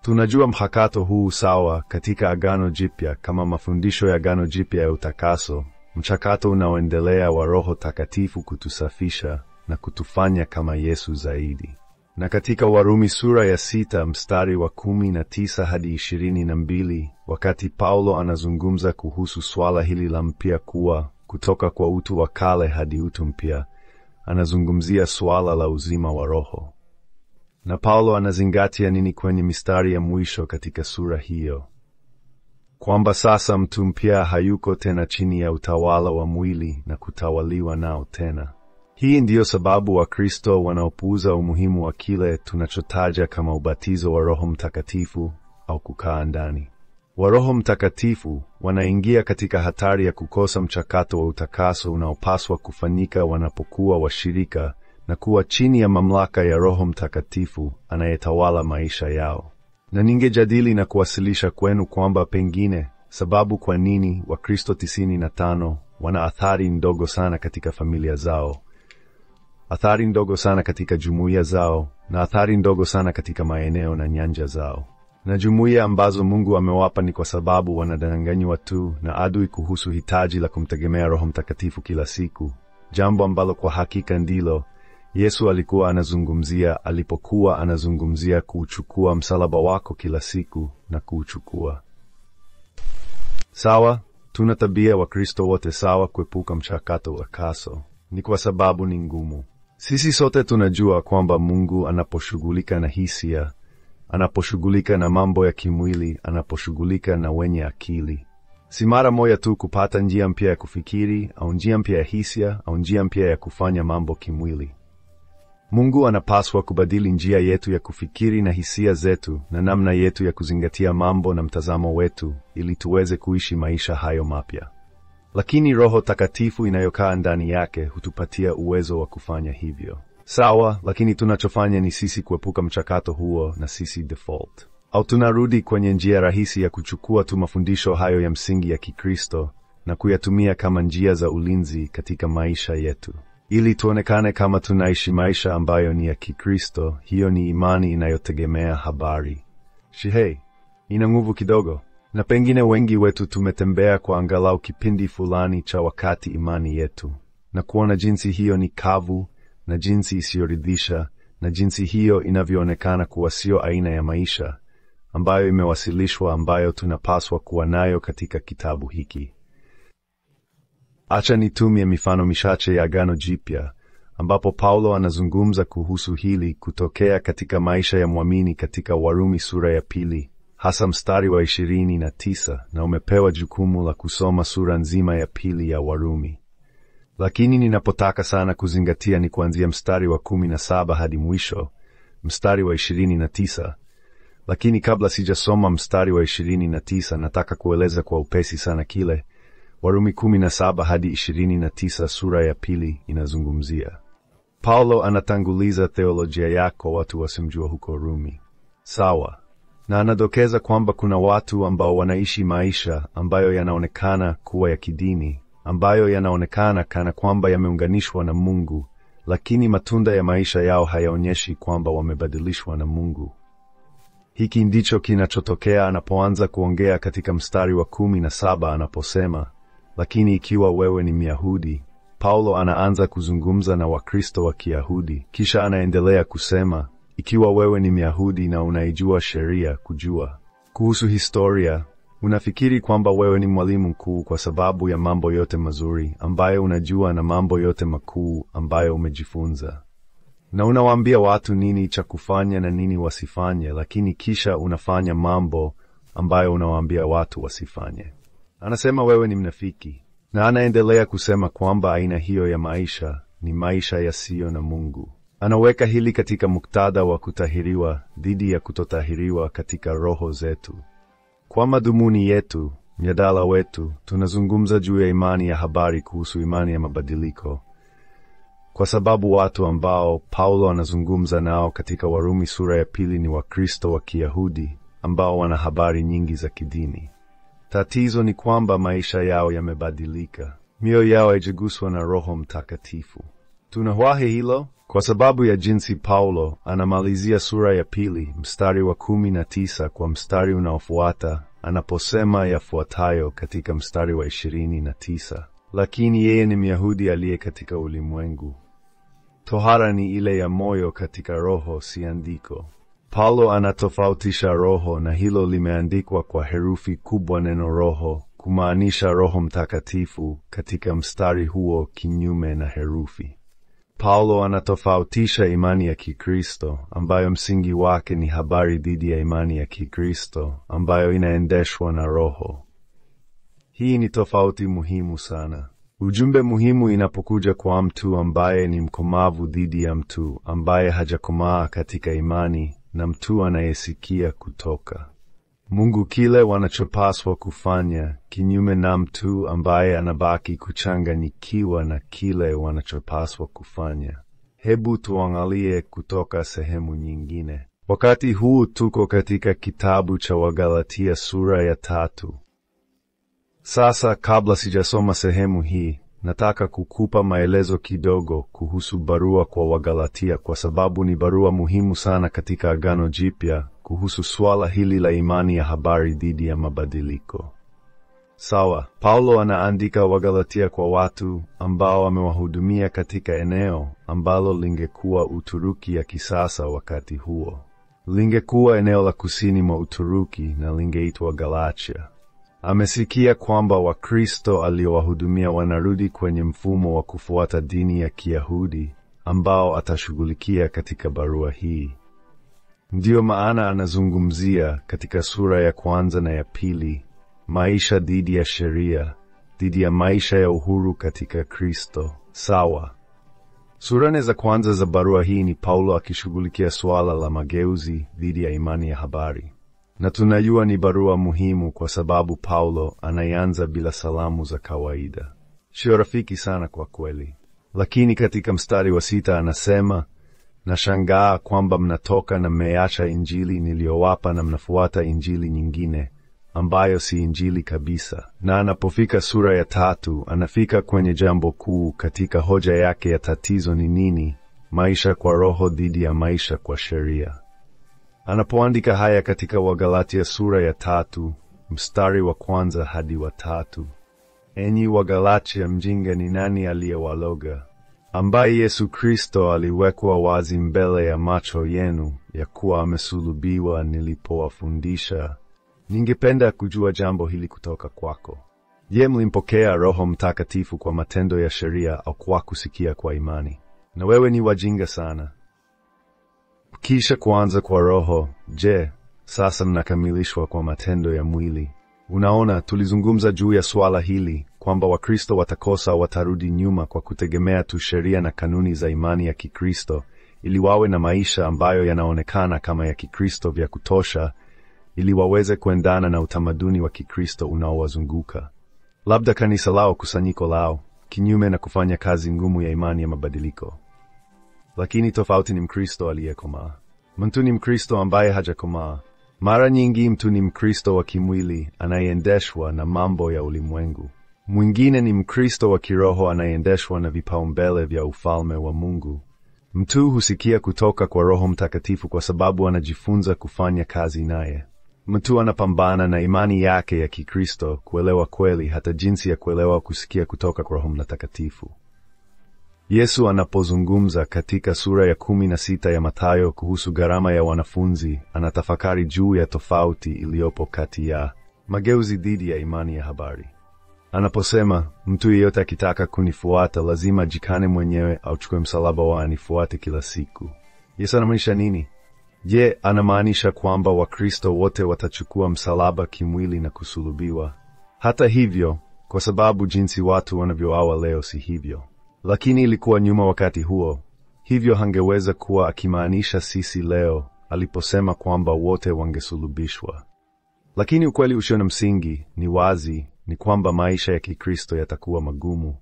Tunajua mchakato huu sawa katika Agano Jipya kama mafundisho ya Agano Jipya ya utakaso, mchakato unaoendelea wa Roho Takatifu kutusafisha na kutufanya kama Yesu zaidi. Na katika Warumi sura ya sita mstari wa kumi na tisa hadi ishirini na mbili wakati Paulo anazungumza kuhusu swala hili la mpya kuwa kutoka kwa utu wa kale hadi utu mpya, anazungumzia swala la uzima wa roho. Na Paulo anazingatia nini kwenye mistari ya mwisho katika sura hiyo? Kwamba sasa mtu mpya hayuko tena chini ya utawala wa mwili na kutawaliwa nao tena. Hii ndiyo sababu Wakristo wanaopuuza umuhimu wa kile tunachotaja kama ubatizo wa Roho Mtakatifu au kukaa ndani wa Roho Mtakatifu wanaingia katika hatari ya kukosa mchakato wa utakaso unaopaswa kufanyika wanapokuwa washirika na kuwa chini ya mamlaka ya Roho Mtakatifu anayetawala maisha yao. Na ningejadili na kuwasilisha kwenu kwamba pengine sababu kwa nini Wakristo 95 wana athari ndogo sana katika familia zao, athari ndogo sana katika jumuiya zao, na athari ndogo sana katika maeneo na nyanja zao. Na jumuiya ambazo Mungu amewapa ni kwa sababu wanadanganywa tu na adui kuhusu hitaji la kumtegemea Roho Mtakatifu kila siku, jambo ambalo kwa hakika ndilo Yesu alikuwa anazungumzia alipokuwa anazungumzia kuuchukua msalaba wako kila siku na kuuchukua. Sawa, tuna tabia Wakristo wote sawa kuepuka mchakato wa kaso. Ni kwa sababu ni ngumu. Sisi sote tunajua kwamba Mungu anaposhughulika na hisia, anaposhughulika na mambo ya kimwili, anaposhughulika na wenye akili, si mara moja tu kupata njia mpya ya kufikiri au njia mpya ya hisia au njia mpya ya kufanya mambo kimwili. Mungu anapaswa kubadili njia yetu ya kufikiri na hisia zetu na namna yetu ya kuzingatia mambo na mtazamo wetu ili tuweze kuishi maisha hayo mapya. Lakini Roho Takatifu inayokaa ndani yake hutupatia uwezo wa kufanya hivyo. Sawa, lakini tunachofanya ni sisi kuepuka mchakato huo na sisi default. Au tunarudi kwenye njia rahisi ya kuchukua tu mafundisho hayo ya msingi ya Kikristo na kuyatumia kama njia za ulinzi katika maisha yetu ili tuonekane kama tunaishi maisha ambayo ni ya Kikristo. Hiyo ni imani inayotegemea habari. Shihei ina nguvu kidogo, na pengine wengi wetu tumetembea kwa angalau kipindi fulani cha wakati imani yetu, na kuona jinsi hiyo ni kavu na jinsi isiyoridhisha na jinsi hiyo inavyoonekana kuwa sio aina ya maisha ambayo imewasilishwa, ambayo tunapaswa kuwa nayo katika kitabu hiki. Acha nitumie mifano michache ya Agano Jipya ambapo Paulo anazungumza kuhusu hili kutokea katika maisha ya mwamini katika Warumi sura ya pili hasa mstari wa ishirini na tisa na umepewa jukumu la kusoma sura nzima ya pili ya Warumi, lakini ninapotaka sana kuzingatia ni kuanzia mstari wa kumi na saba hadi mwisho mstari wa ishirini na tisa. Lakini kabla sijasoma mstari wa ishirini na tisa, nataka kueleza kwa upesi sana kile Warumi 17 hadi 29 sura ya pili inazungumzia. Paulo anatanguliza theolojia yako watu wasimjua huko Rumi, sawa na anadokeza kwamba kuna watu ambao wanaishi maisha ambayo yanaonekana kuwa ya kidini, ambayo yanaonekana kana kwamba yameunganishwa na Mungu, lakini matunda ya maisha yao hayaonyeshi kwamba wamebadilishwa na Mungu. Hiki ndicho kinachotokea anapoanza kuongea katika mstari wa kumi na saba anaposema lakini ikiwa wewe ni Myahudi, Paulo anaanza kuzungumza na Wakristo wa Kiyahudi, kisha anaendelea kusema, ikiwa wewe ni Myahudi na unaijua sheria kujua kuhusu historia, unafikiri kwamba wewe ni mwalimu mkuu kwa sababu ya mambo yote mazuri ambayo unajua na mambo yote makuu ambayo umejifunza na unawaambia watu nini cha kufanya na nini wasifanye, lakini kisha unafanya mambo ambayo unawaambia watu wasifanye. Anasema wewe ni mnafiki, na anaendelea kusema kwamba aina hiyo ya maisha ni maisha yasiyo na Mungu. Anaweka hili katika muktadha wa kutahiriwa dhidi ya kutotahiriwa katika roho zetu. Kwa madhumuni yetu, mjadala wetu, tunazungumza juu ya imani ya habari kuhusu imani ya mabadiliko, kwa sababu watu ambao Paulo anazungumza nao katika Warumi sura ya pili ni Wakristo wa Kiyahudi ambao wana habari nyingi za kidini. Tatizo ni kwamba maisha yao yamebadilika, mioyo yao haijaguswa na Roho Mtakatifu. Tunawahi hilo kwa sababu ya jinsi Paulo anamalizia sura ya pili mstari wa kumi na tisa kwa mstari unaofuata anaposema yafuatayo katika mstari wa ishirini na tisa lakini yeye ni Myahudi aliye katika ulimwengu. Tohara ni ile ya moyo katika Roho, si andiko. Paulo anatofautisha roho, na hilo limeandikwa kwa herufi kubwa neno roho kumaanisha Roho Mtakatifu katika mstari huo, kinyume na herufi. Paulo anatofautisha imani ya Kikristo ambayo msingi wake ni habari dhidi ya imani ya Kikristo ambayo inaendeshwa na Roho. Hii ni tofauti muhimu sana. Ujumbe muhimu inapokuja kwa mtu ambaye ni mkomavu dhidi ya mtu ambaye hajakomaa katika imani na mtu anayesikia kutoka Mungu kile wanachopaswa kufanya, kinyume na mtu ambaye anabaki kuchanganyikiwa na kile wanachopaswa kufanya. Hebu tuangalie kutoka sehemu nyingine. Wakati huu tuko katika kitabu cha Wagalatia sura ya tatu. Sasa, kabla sijasoma sehemu hii, Nataka kukupa maelezo kidogo kuhusu barua kwa Wagalatia kwa sababu ni barua muhimu sana katika Agano Jipya kuhusu swala hili la imani ya habari dhidi ya mabadiliko. Sawa, Paulo anaandika Wagalatia kwa watu ambao wamewahudumia katika eneo ambalo lingekuwa Uturuki ya kisasa wakati huo. Lingekuwa eneo la kusini mwa Uturuki na lingeitwa Galatia. Amesikia kwamba Wakristo aliowahudumia wanarudi kwenye mfumo wa kufuata dini ya Kiyahudi ambao atashughulikia katika barua hii. Ndiyo maana anazungumzia katika sura ya kwanza na ya pili maisha dhidi ya sheria, dhidi ya maisha ya uhuru katika Kristo. Sawa. Sura nne za kwanza za barua hii ni Paulo akishughulikia suala la mageuzi dhidi ya imani ya habari na tunajua ni barua muhimu kwa sababu Paulo anaanza bila salamu za kawaida. Sio rafiki sana kwa kweli, lakini katika mstari wa sita anasema nashangaa kwamba mnatoka na mmeacha injili niliyowapa na mnafuata injili nyingine ambayo si injili kabisa. Na anapofika sura ya tatu anafika kwenye jambo kuu katika hoja yake ya tatizo ni nini: maisha kwa roho dhidi ya maisha kwa sheria anapoandika haya katika Wagalatia sura ya tatu mstari wa kwanza hadi wa tatu. Enyi Wagalatia mjinga, ni nani aliyewaloga? Ambaye Yesu Kristo aliwekwa wazi mbele ya macho yenu ya kuwa amesulubiwa nilipowafundisha. Ningependa kujua jambo hili kutoka kwako. Je, mlimpokea Roho Mtakatifu kwa matendo ya sheria au kwa kusikia kwa imani? Na wewe ni wajinga sana. Kisha kuanza kwa roho, je, sasa mnakamilishwa kwa matendo ya mwili. Unaona, tulizungumza juu ya swala hili kwamba Wakristo watakosa, watarudi nyuma kwa kutegemea tu sheria na kanuni za imani ya Kikristo ili wawe na maisha ambayo yanaonekana kama ya Kikristo vya kutosha, ili waweze kuendana na utamaduni wa Kikristo unaowazunguka labda kanisa lao, kusanyiko lao, kinyume na kufanya kazi ngumu ya imani ya mabadiliko lakini tofauti ni Mkristo aliyekomaa. Mtu ni Mkristo ambaye hajakomaa. Mara nyingi mtu ni Mkristo wa kimwili anayeendeshwa na mambo ya ulimwengu. Mwingine ni Mkristo wa kiroho anayeendeshwa na vipaumbele vya ufalme wa Mungu. Mtu husikia kutoka kwa Roho Mtakatifu kwa sababu anajifunza kufanya kazi naye. Mtu anapambana na imani yake ya Kikristo kuelewa kweli hata jinsi ya kuelewa kusikia kutoka kwa Roho Mtakatifu. Yesu anapozungumza katika sura ya kumi na sita ya Mathayo kuhusu gharama ya wanafunzi, anatafakari juu ya tofauti iliyopo kati ya mageuzi dhidi ya imani ya habari. Anaposema mtu yeyote akitaka kunifuata lazima jikane mwenyewe, auchukue msalaba wa anifuate kila siku, Yesu anamaanisha nini? Je, anamaanisha kwamba Wakristo wote watachukua msalaba kimwili na kusulubiwa? Hata hivyo, kwa sababu jinsi watu wanavyoawa leo si hivyo lakini ilikuwa nyuma wakati huo, hivyo hangeweza kuwa akimaanisha sisi leo aliposema kwamba wote wangesulubishwa. Lakini ukweli usio na msingi ni wazi, ni kwamba maisha ya Kikristo yatakuwa magumu.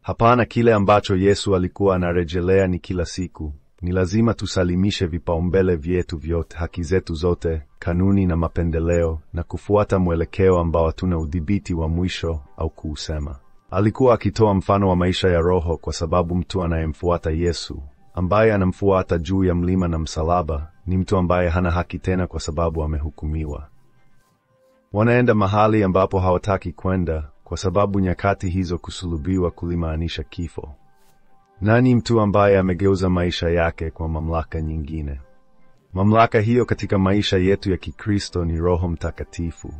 Hapana, kile ambacho Yesu alikuwa anarejelea ni kila siku ni lazima tusalimishe vipaumbele vyetu vyote, haki zetu zote, kanuni na mapendeleo, na kufuata mwelekeo ambao hatuna udhibiti wa mwisho au kuusema. Alikuwa akitoa mfano wa maisha ya roho kwa sababu mtu anayemfuata Yesu, ambaye anamfuata juu ya mlima na msalaba, ni mtu ambaye hana haki tena kwa sababu amehukumiwa. Wanaenda mahali ambapo hawataki kwenda kwa sababu nyakati hizo kusulubiwa kulimaanisha kifo. Nani mtu ambaye amegeuza maisha yake kwa mamlaka nyingine? Mamlaka hiyo katika maisha yetu ya Kikristo ni Roho Mtakatifu.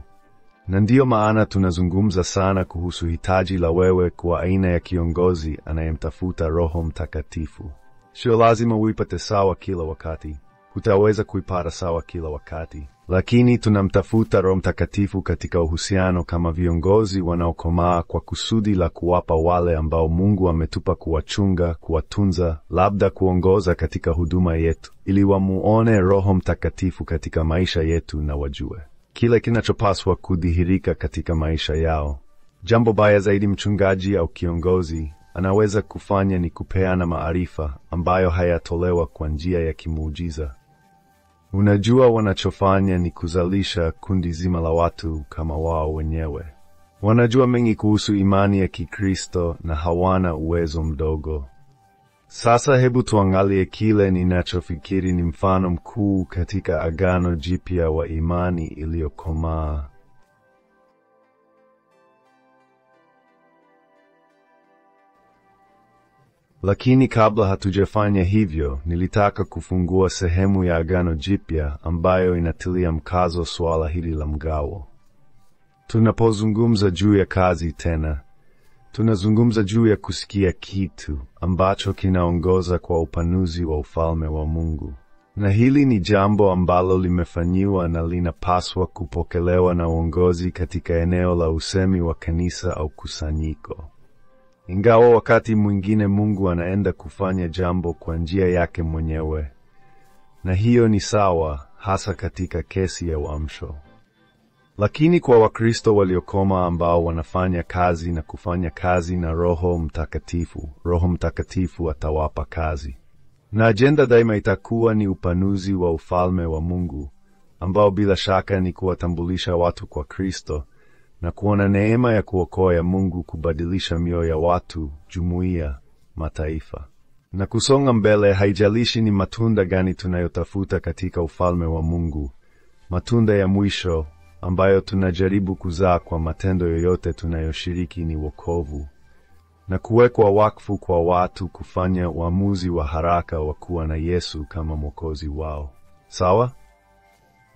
Na ndiyo maana tunazungumza sana kuhusu hitaji la wewe kuwa aina ya kiongozi anayemtafuta Roho Mtakatifu. Sio lazima uipate sawa kila wakati, hutaweza kuipata sawa kila wakati, lakini tunamtafuta Roho Mtakatifu katika uhusiano kama viongozi wanaokomaa kwa kusudi la kuwapa wale ambao Mungu ametupa kuwachunga, kuwatunza, labda kuongoza katika huduma yetu, ili wamuone Roho Mtakatifu katika maisha yetu na wajue kile kinachopaswa kudhihirika katika maisha yao. Jambo baya zaidi mchungaji au kiongozi anaweza kufanya ni kupeana maarifa ambayo hayatolewa kwa njia ya kimuujiza. Unajua, wanachofanya ni kuzalisha kundi zima la watu kama wao wenyewe. Wanajua mengi kuhusu imani ya Kikristo na hawana uwezo mdogo. Sasa hebu tuangalie kile ninachofikiri ni mfano mkuu katika Agano Jipya wa imani iliyokomaa. Lakini kabla hatujafanya hivyo, nilitaka kufungua sehemu ya Agano Jipya ambayo inatilia mkazo suala hili la mgawo. Tunapozungumza juu ya kazi tena, Tunazungumza juu ya kusikia kitu ambacho kinaongoza kwa upanuzi wa ufalme wa Mungu, na hili ni jambo ambalo limefanyiwa na linapaswa kupokelewa na uongozi katika eneo la usemi wa kanisa au kusanyiko. Ingawa wakati mwingine Mungu anaenda kufanya jambo kwa njia yake mwenyewe, na hiyo ni sawa, hasa katika kesi ya uamsho. Lakini kwa Wakristo waliokoma ambao wanafanya kazi na kufanya kazi na Roho Mtakatifu, Roho Mtakatifu atawapa kazi. Na ajenda daima itakuwa ni upanuzi wa ufalme wa Mungu ambao bila shaka ni kuwatambulisha watu kwa Kristo na kuona neema ya kuokoa ya Mungu kubadilisha mioyo ya watu, jumuiya, mataifa na kusonga mbele. Haijalishi ni matunda gani tunayotafuta katika ufalme wa Mungu, matunda ya mwisho ambayo tunajaribu kuzaa kwa matendo yoyote tunayoshiriki ni wokovu na kuwekwa wakfu kwa watu kufanya uamuzi wa haraka wa kuwa na Yesu kama mwokozi wao. Sawa?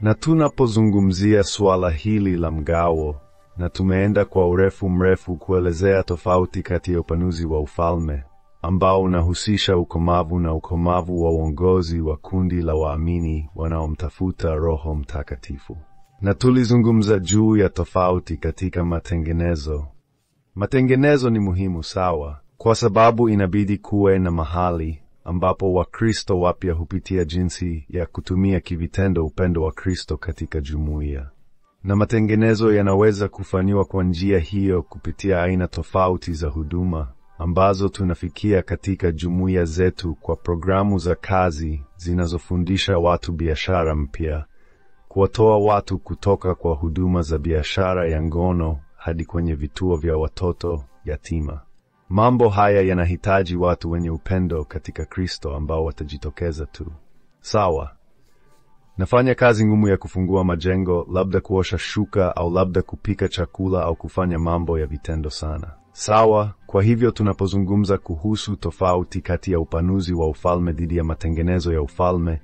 Na tunapozungumzia suala hili la mgawo, na tumeenda kwa urefu mrefu kuelezea tofauti kati ya upanuzi wa ufalme ambao unahusisha ukomavu na ukomavu wa uongozi wa kundi la waamini wanaomtafuta Roho Mtakatifu na tulizungumza juu ya tofauti katika matengenezo. Matengenezo ni muhimu sawa, kwa sababu inabidi kuwe na mahali ambapo Wakristo wapya hupitia jinsi ya kutumia kivitendo upendo wa Kristo katika jumuiya, na matengenezo yanaweza kufanyiwa kwa njia hiyo kupitia aina tofauti za huduma ambazo tunafikia katika jumuiya zetu kwa programu za kazi zinazofundisha watu biashara mpya kuwatoa watu kutoka kwa huduma za biashara ya ngono hadi kwenye vituo vya watoto yatima. Mambo haya yanahitaji watu wenye upendo katika Kristo ambao watajitokeza tu. Sawa. Nafanya kazi ngumu ya kufungua majengo, labda kuosha shuka au labda kupika chakula au kufanya mambo ya vitendo sana. Sawa, kwa hivyo tunapozungumza kuhusu tofauti kati ya upanuzi wa ufalme dhidi ya matengenezo ya ufalme,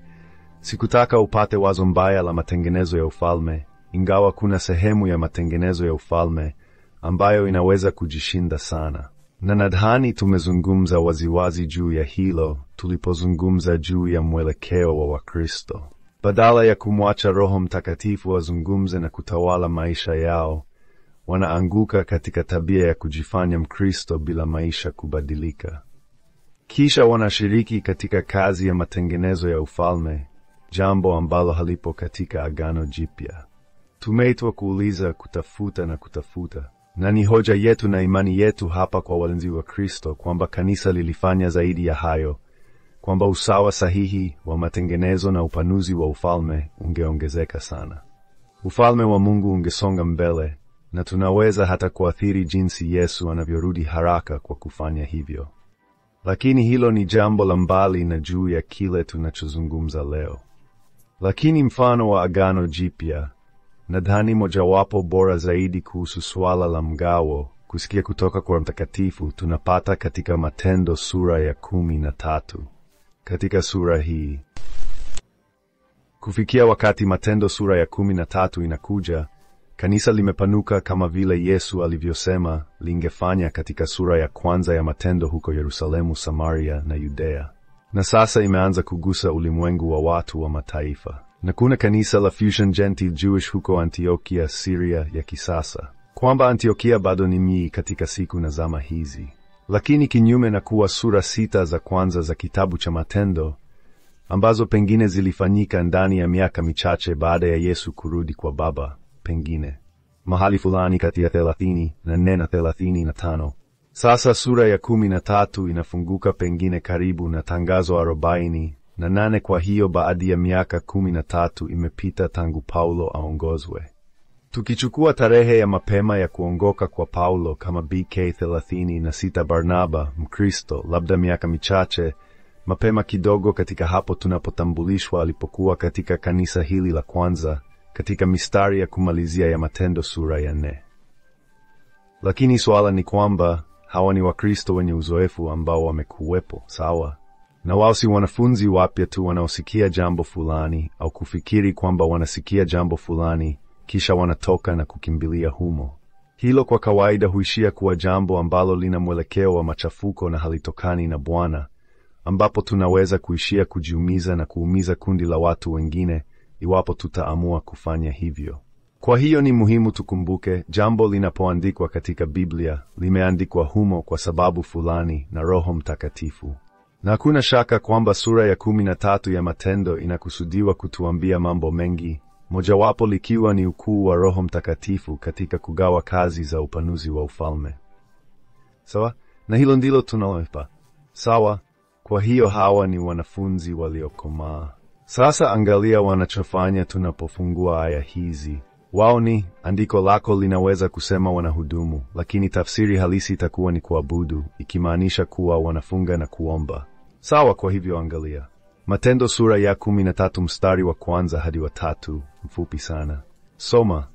Sikutaka upate wazo mbaya la matengenezo ya ufalme, ingawa kuna sehemu ya matengenezo ya ufalme ambayo inaweza kujishinda sana, na nadhani tumezungumza waziwazi juu ya hilo tulipozungumza juu ya mwelekeo wa Wakristo. Badala ya kumwacha Roho Mtakatifu wazungumze na kutawala maisha yao, wanaanguka katika tabia ya kujifanya Mkristo bila maisha kubadilika. Kisha wanashiriki katika kazi ya matengenezo ya ufalme jambo ambalo halipo katika Agano Jipya. Tumeitwa kuuliza, kutafuta na kutafuta, na ni hoja yetu na imani yetu hapa kwa walinzi wa Kristo kwamba kanisa lilifanya zaidi ya hayo, kwamba usawa sahihi wa matengenezo na upanuzi wa ufalme ungeongezeka sana. Ufalme wa Mungu ungesonga mbele, na tunaweza hata kuathiri jinsi Yesu anavyorudi haraka kwa kufanya hivyo. Lakini hilo ni jambo la mbali na juu ya kile tunachozungumza leo. Lakini mfano wa Agano Jipya nadhani mojawapo bora zaidi kuhusu swala la mgawo kusikia kutoka kwa Mtakatifu tunapata katika Matendo sura ya kumi na tatu. Katika sura hii kufikia wakati Matendo sura ya kumi na tatu inakuja, kanisa limepanuka kama vile Yesu alivyosema lingefanya katika sura ya kwanza ya Matendo huko Yerusalemu, Samaria na Yudea na sasa imeanza kugusa ulimwengu wa watu wa mataifa, na kuna kanisa la Fusion Gentile Jewish huko Antiokia, Syria ya kisasa, kwamba Antiokia bado ni mji katika siku na zama hizi, lakini kinyume na kuwa sura sita za kwanza za kitabu cha Matendo ambazo pengine zilifanyika ndani ya miaka michache baada ya Yesu kurudi kwa Baba, pengine mahali fulani kati ya thelathini na nne na thelathini na tano sasa sura ya kumi na tatu inafunguka pengine karibu na tangazo arobaini na nane. Kwa hiyo baadhi ya miaka kumi na tatu imepita tangu Paulo aongozwe. Tukichukua tarehe ya mapema ya kuongoka kwa Paulo kama BK 36 Barnaba Mkristo, labda miaka michache mapema kidogo katika hapo tunapotambulishwa alipokuwa katika kanisa hili la kwanza katika mistari ya kumalizia ya Matendo sura ya nne. Lakini suala ni kwamba Hawa ni Wakristo wenye uzoefu ambao wamekuwepo, sawa? Na wao si wanafunzi wapya tu wanaosikia jambo fulani au kufikiri kwamba wanasikia jambo fulani kisha wanatoka na kukimbilia humo. Hilo kwa kawaida huishia kuwa jambo ambalo lina mwelekeo wa machafuko na halitokani na Bwana, ambapo tunaweza kuishia kujiumiza na kuumiza kundi la watu wengine iwapo tutaamua kufanya hivyo. Kwa hiyo ni muhimu tukumbuke, jambo linapoandikwa katika Biblia limeandikwa humo kwa sababu fulani na Roho Mtakatifu. Na kuna shaka kwamba sura ya kumi na tatu ya Matendo inakusudiwa kutuambia mambo mengi, mojawapo likiwa ni ukuu wa Roho Mtakatifu katika kugawa kazi za upanuzi wa ufalme. Sawa, na hilo ndilo tunalopa. Sawa, kwa hiyo hawa ni wanafunzi waliokomaa. Sasa angalia wanachofanya tunapofungua aya hizi. Wao ni andiko lako linaweza kusema wanahudumu, lakini tafsiri halisi itakuwa ni kuabudu, ikimaanisha kuwa wanafunga na kuomba. Sawa, kwa hivyo angalia Matendo sura ya kumi na tatu mstari wa kwanza hadi wa tatu, mfupi sana. Soma.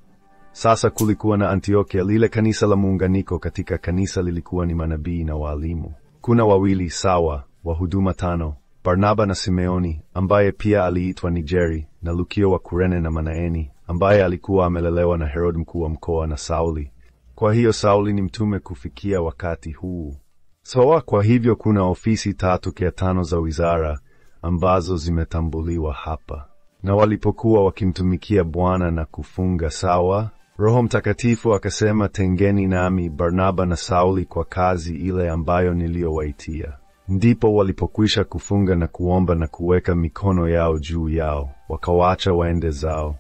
Sasa kulikuwa na Antiokia lile kanisa la muunganiko. Katika kanisa lilikuwa ni manabii na waalimu. Kuna wawili sawa wa huduma tano, Barnaba na Simeoni ambaye pia aliitwa Nigeri, na Lukio wa Kurene na Manaeni, ambaye alikuwa amelelewa na Herod mkuu wa mkoa na Sauli. Kwa hiyo Sauli ni mtume kufikia wakati huu. Sawa. Kwa hivyo kuna ofisi tatu kia tano za wizara ambazo zimetambuliwa hapa. Na walipokuwa wakimtumikia Bwana na kufunga sawa, Roho Mtakatifu akasema, tengeni nami Barnaba na Sauli kwa kazi ile ambayo niliyowaitia. Ndipo walipokwisha kufunga na kuomba na kuweka mikono yao juu yao, wakawaacha waende zao.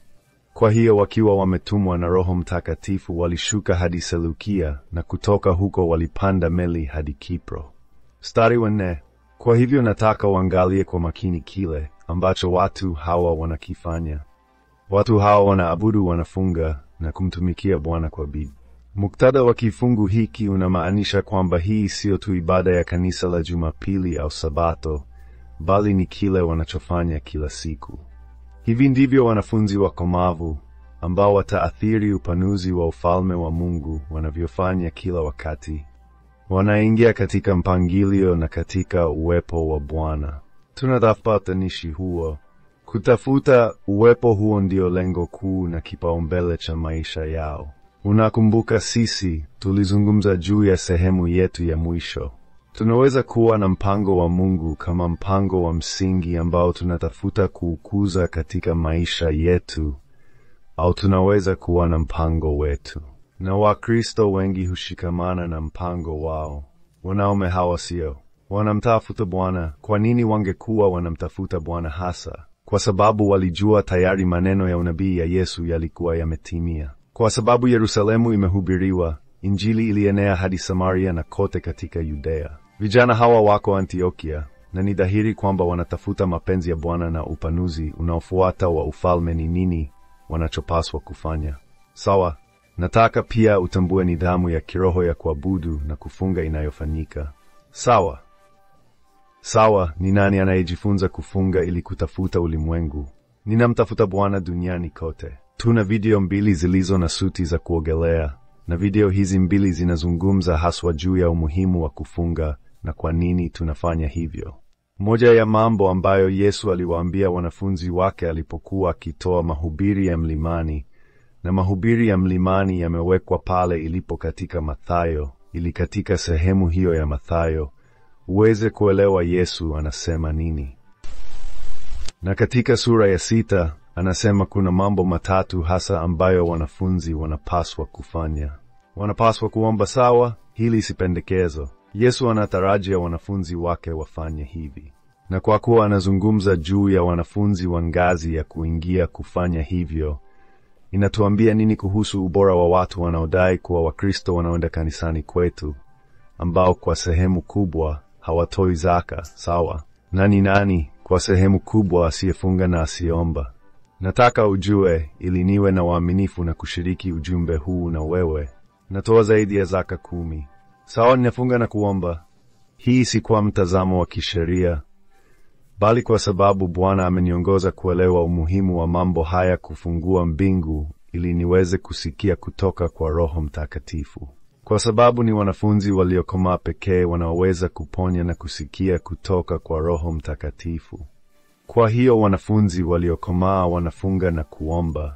Kwa hiyo wakiwa wametumwa na Roho Mtakatifu walishuka hadi Selukia na kutoka huko walipanda meli hadi Kipro. Mstari wa nne. Kwa hivyo nataka uangalie kwa makini kile ambacho watu hawa wanakifanya. Watu hawa wanaabudu, wanafunga na kumtumikia Bwana kwa bidii. Muktadha wa kifungu hiki unamaanisha kwamba hii siyo tu ibada ya kanisa la Jumapili au Sabato, bali ni kile wanachofanya kila siku. Hivi ndivyo wanafunzi wakomavu ambao wataathiri upanuzi wa ufalme wa Mungu wanavyofanya kila wakati. Wanaingia katika mpangilio na katika uwepo wa Bwana. tunatafatanishi huo. Kutafuta uwepo huo ndio lengo kuu na kipaumbele cha maisha yao. Unakumbuka, sisi tulizungumza juu ya sehemu yetu ya mwisho. Tunaweza kuwa na mpango wa Mungu kama mpango wa msingi ambao tunatafuta kuukuza katika maisha yetu, au tunaweza kuwa na mpango wetu. Na Wakristo wengi hushikamana na mpango wao. Wanaume hawa sio wanamtafuta Bwana. Kwa nini wangekuwa wanamtafuta Bwana hasa? Kwa sababu walijua tayari maneno ya unabii ya Yesu yalikuwa yametimia. Kwa sababu Yerusalemu imehubiriwa, Injili ilienea hadi Samaria na kote katika Yudea. Vijana hawa wako Antiokia na ni dhahiri kwamba wanatafuta mapenzi ya Bwana na upanuzi unaofuata wa ufalme ni nini wanachopaswa kufanya. Sawa, nataka pia utambue nidhamu ya kiroho ya kuabudu na kufunga inayofanyika. Sawa. Sawa, ni nani anayejifunza kufunga ili kutafuta ulimwengu? Ninamtafuta Bwana duniani kote. Tuna video mbili zilizo na suti za kuogelea na video hizi mbili zinazungumza haswa juu ya umuhimu wa kufunga na kwa nini tunafanya hivyo. Moja ya mambo ambayo Yesu aliwaambia wanafunzi wake alipokuwa akitoa mahubiri ya mlimani, na mahubiri ya mlimani yamewekwa pale ilipo katika Mathayo, ili katika sehemu hiyo ya Mathayo uweze kuelewa Yesu anasema nini. Na katika sura ya sita Anasema kuna mambo matatu hasa ambayo wanafunzi wanapaswa kufanya. Wanapaswa kuomba sawa, hili si pendekezo. Yesu anatarajia wanafunzi wake wafanye hivi, na kwa kuwa anazungumza juu ya wanafunzi wa ngazi ya kuingia kufanya hivyo, inatuambia nini kuhusu ubora wa watu wanaodai kuwa Wakristo wanaoenda kanisani kwetu, ambao kwa sehemu kubwa hawatoi zaka sawa? Nani nani kwa sehemu kubwa asiyefunga na asiyeomba? Nataka ujue ili niwe na uaminifu na kushiriki ujumbe huu na wewe. Natoa zaidi ya zaka kumi. Sawa, ninafunga na kuomba. Hii si kwa mtazamo wa kisheria, bali kwa sababu Bwana ameniongoza kuelewa umuhimu wa mambo haya, kufungua mbingu ili niweze kusikia kutoka kwa Roho Mtakatifu, kwa sababu ni wanafunzi waliokomaa pekee wanaoweza kuponya na kusikia kutoka kwa Roho Mtakatifu. Kwa hiyo wanafunzi waliokomaa wanafunga na kuomba,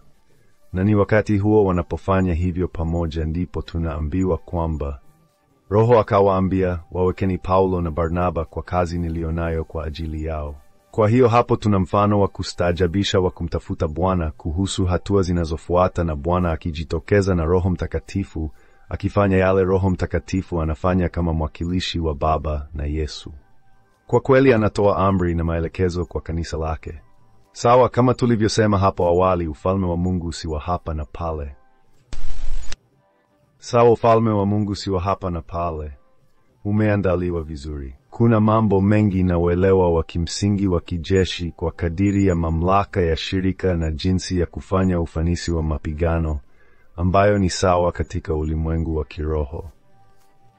na ni wakati huo wanapofanya hivyo pamoja, ndipo tunaambiwa kwamba Roho akawaambia, wawekeni Paulo na Barnaba kwa kazi niliyonayo kwa ajili yao. Kwa hiyo hapo tuna mfano wa kustaajabisha wa kumtafuta Bwana kuhusu hatua zinazofuata, na Bwana akijitokeza na Roho Mtakatifu akifanya yale Roho Mtakatifu anafanya kama mwakilishi wa Baba na Yesu. Kwa kweli anatoa amri na maelekezo kwa kanisa lake. Sawa kama tulivyosema hapo awali, ufalme wa Mungu si wa hapa na pale. Sawa, ufalme wa Mungu si wa hapa na pale, umeandaliwa vizuri. Kuna mambo mengi na uelewa wa kimsingi wa kijeshi kwa kadiri ya mamlaka ya shirika na jinsi ya kufanya ufanisi wa mapigano ambayo ni sawa katika ulimwengu wa kiroho.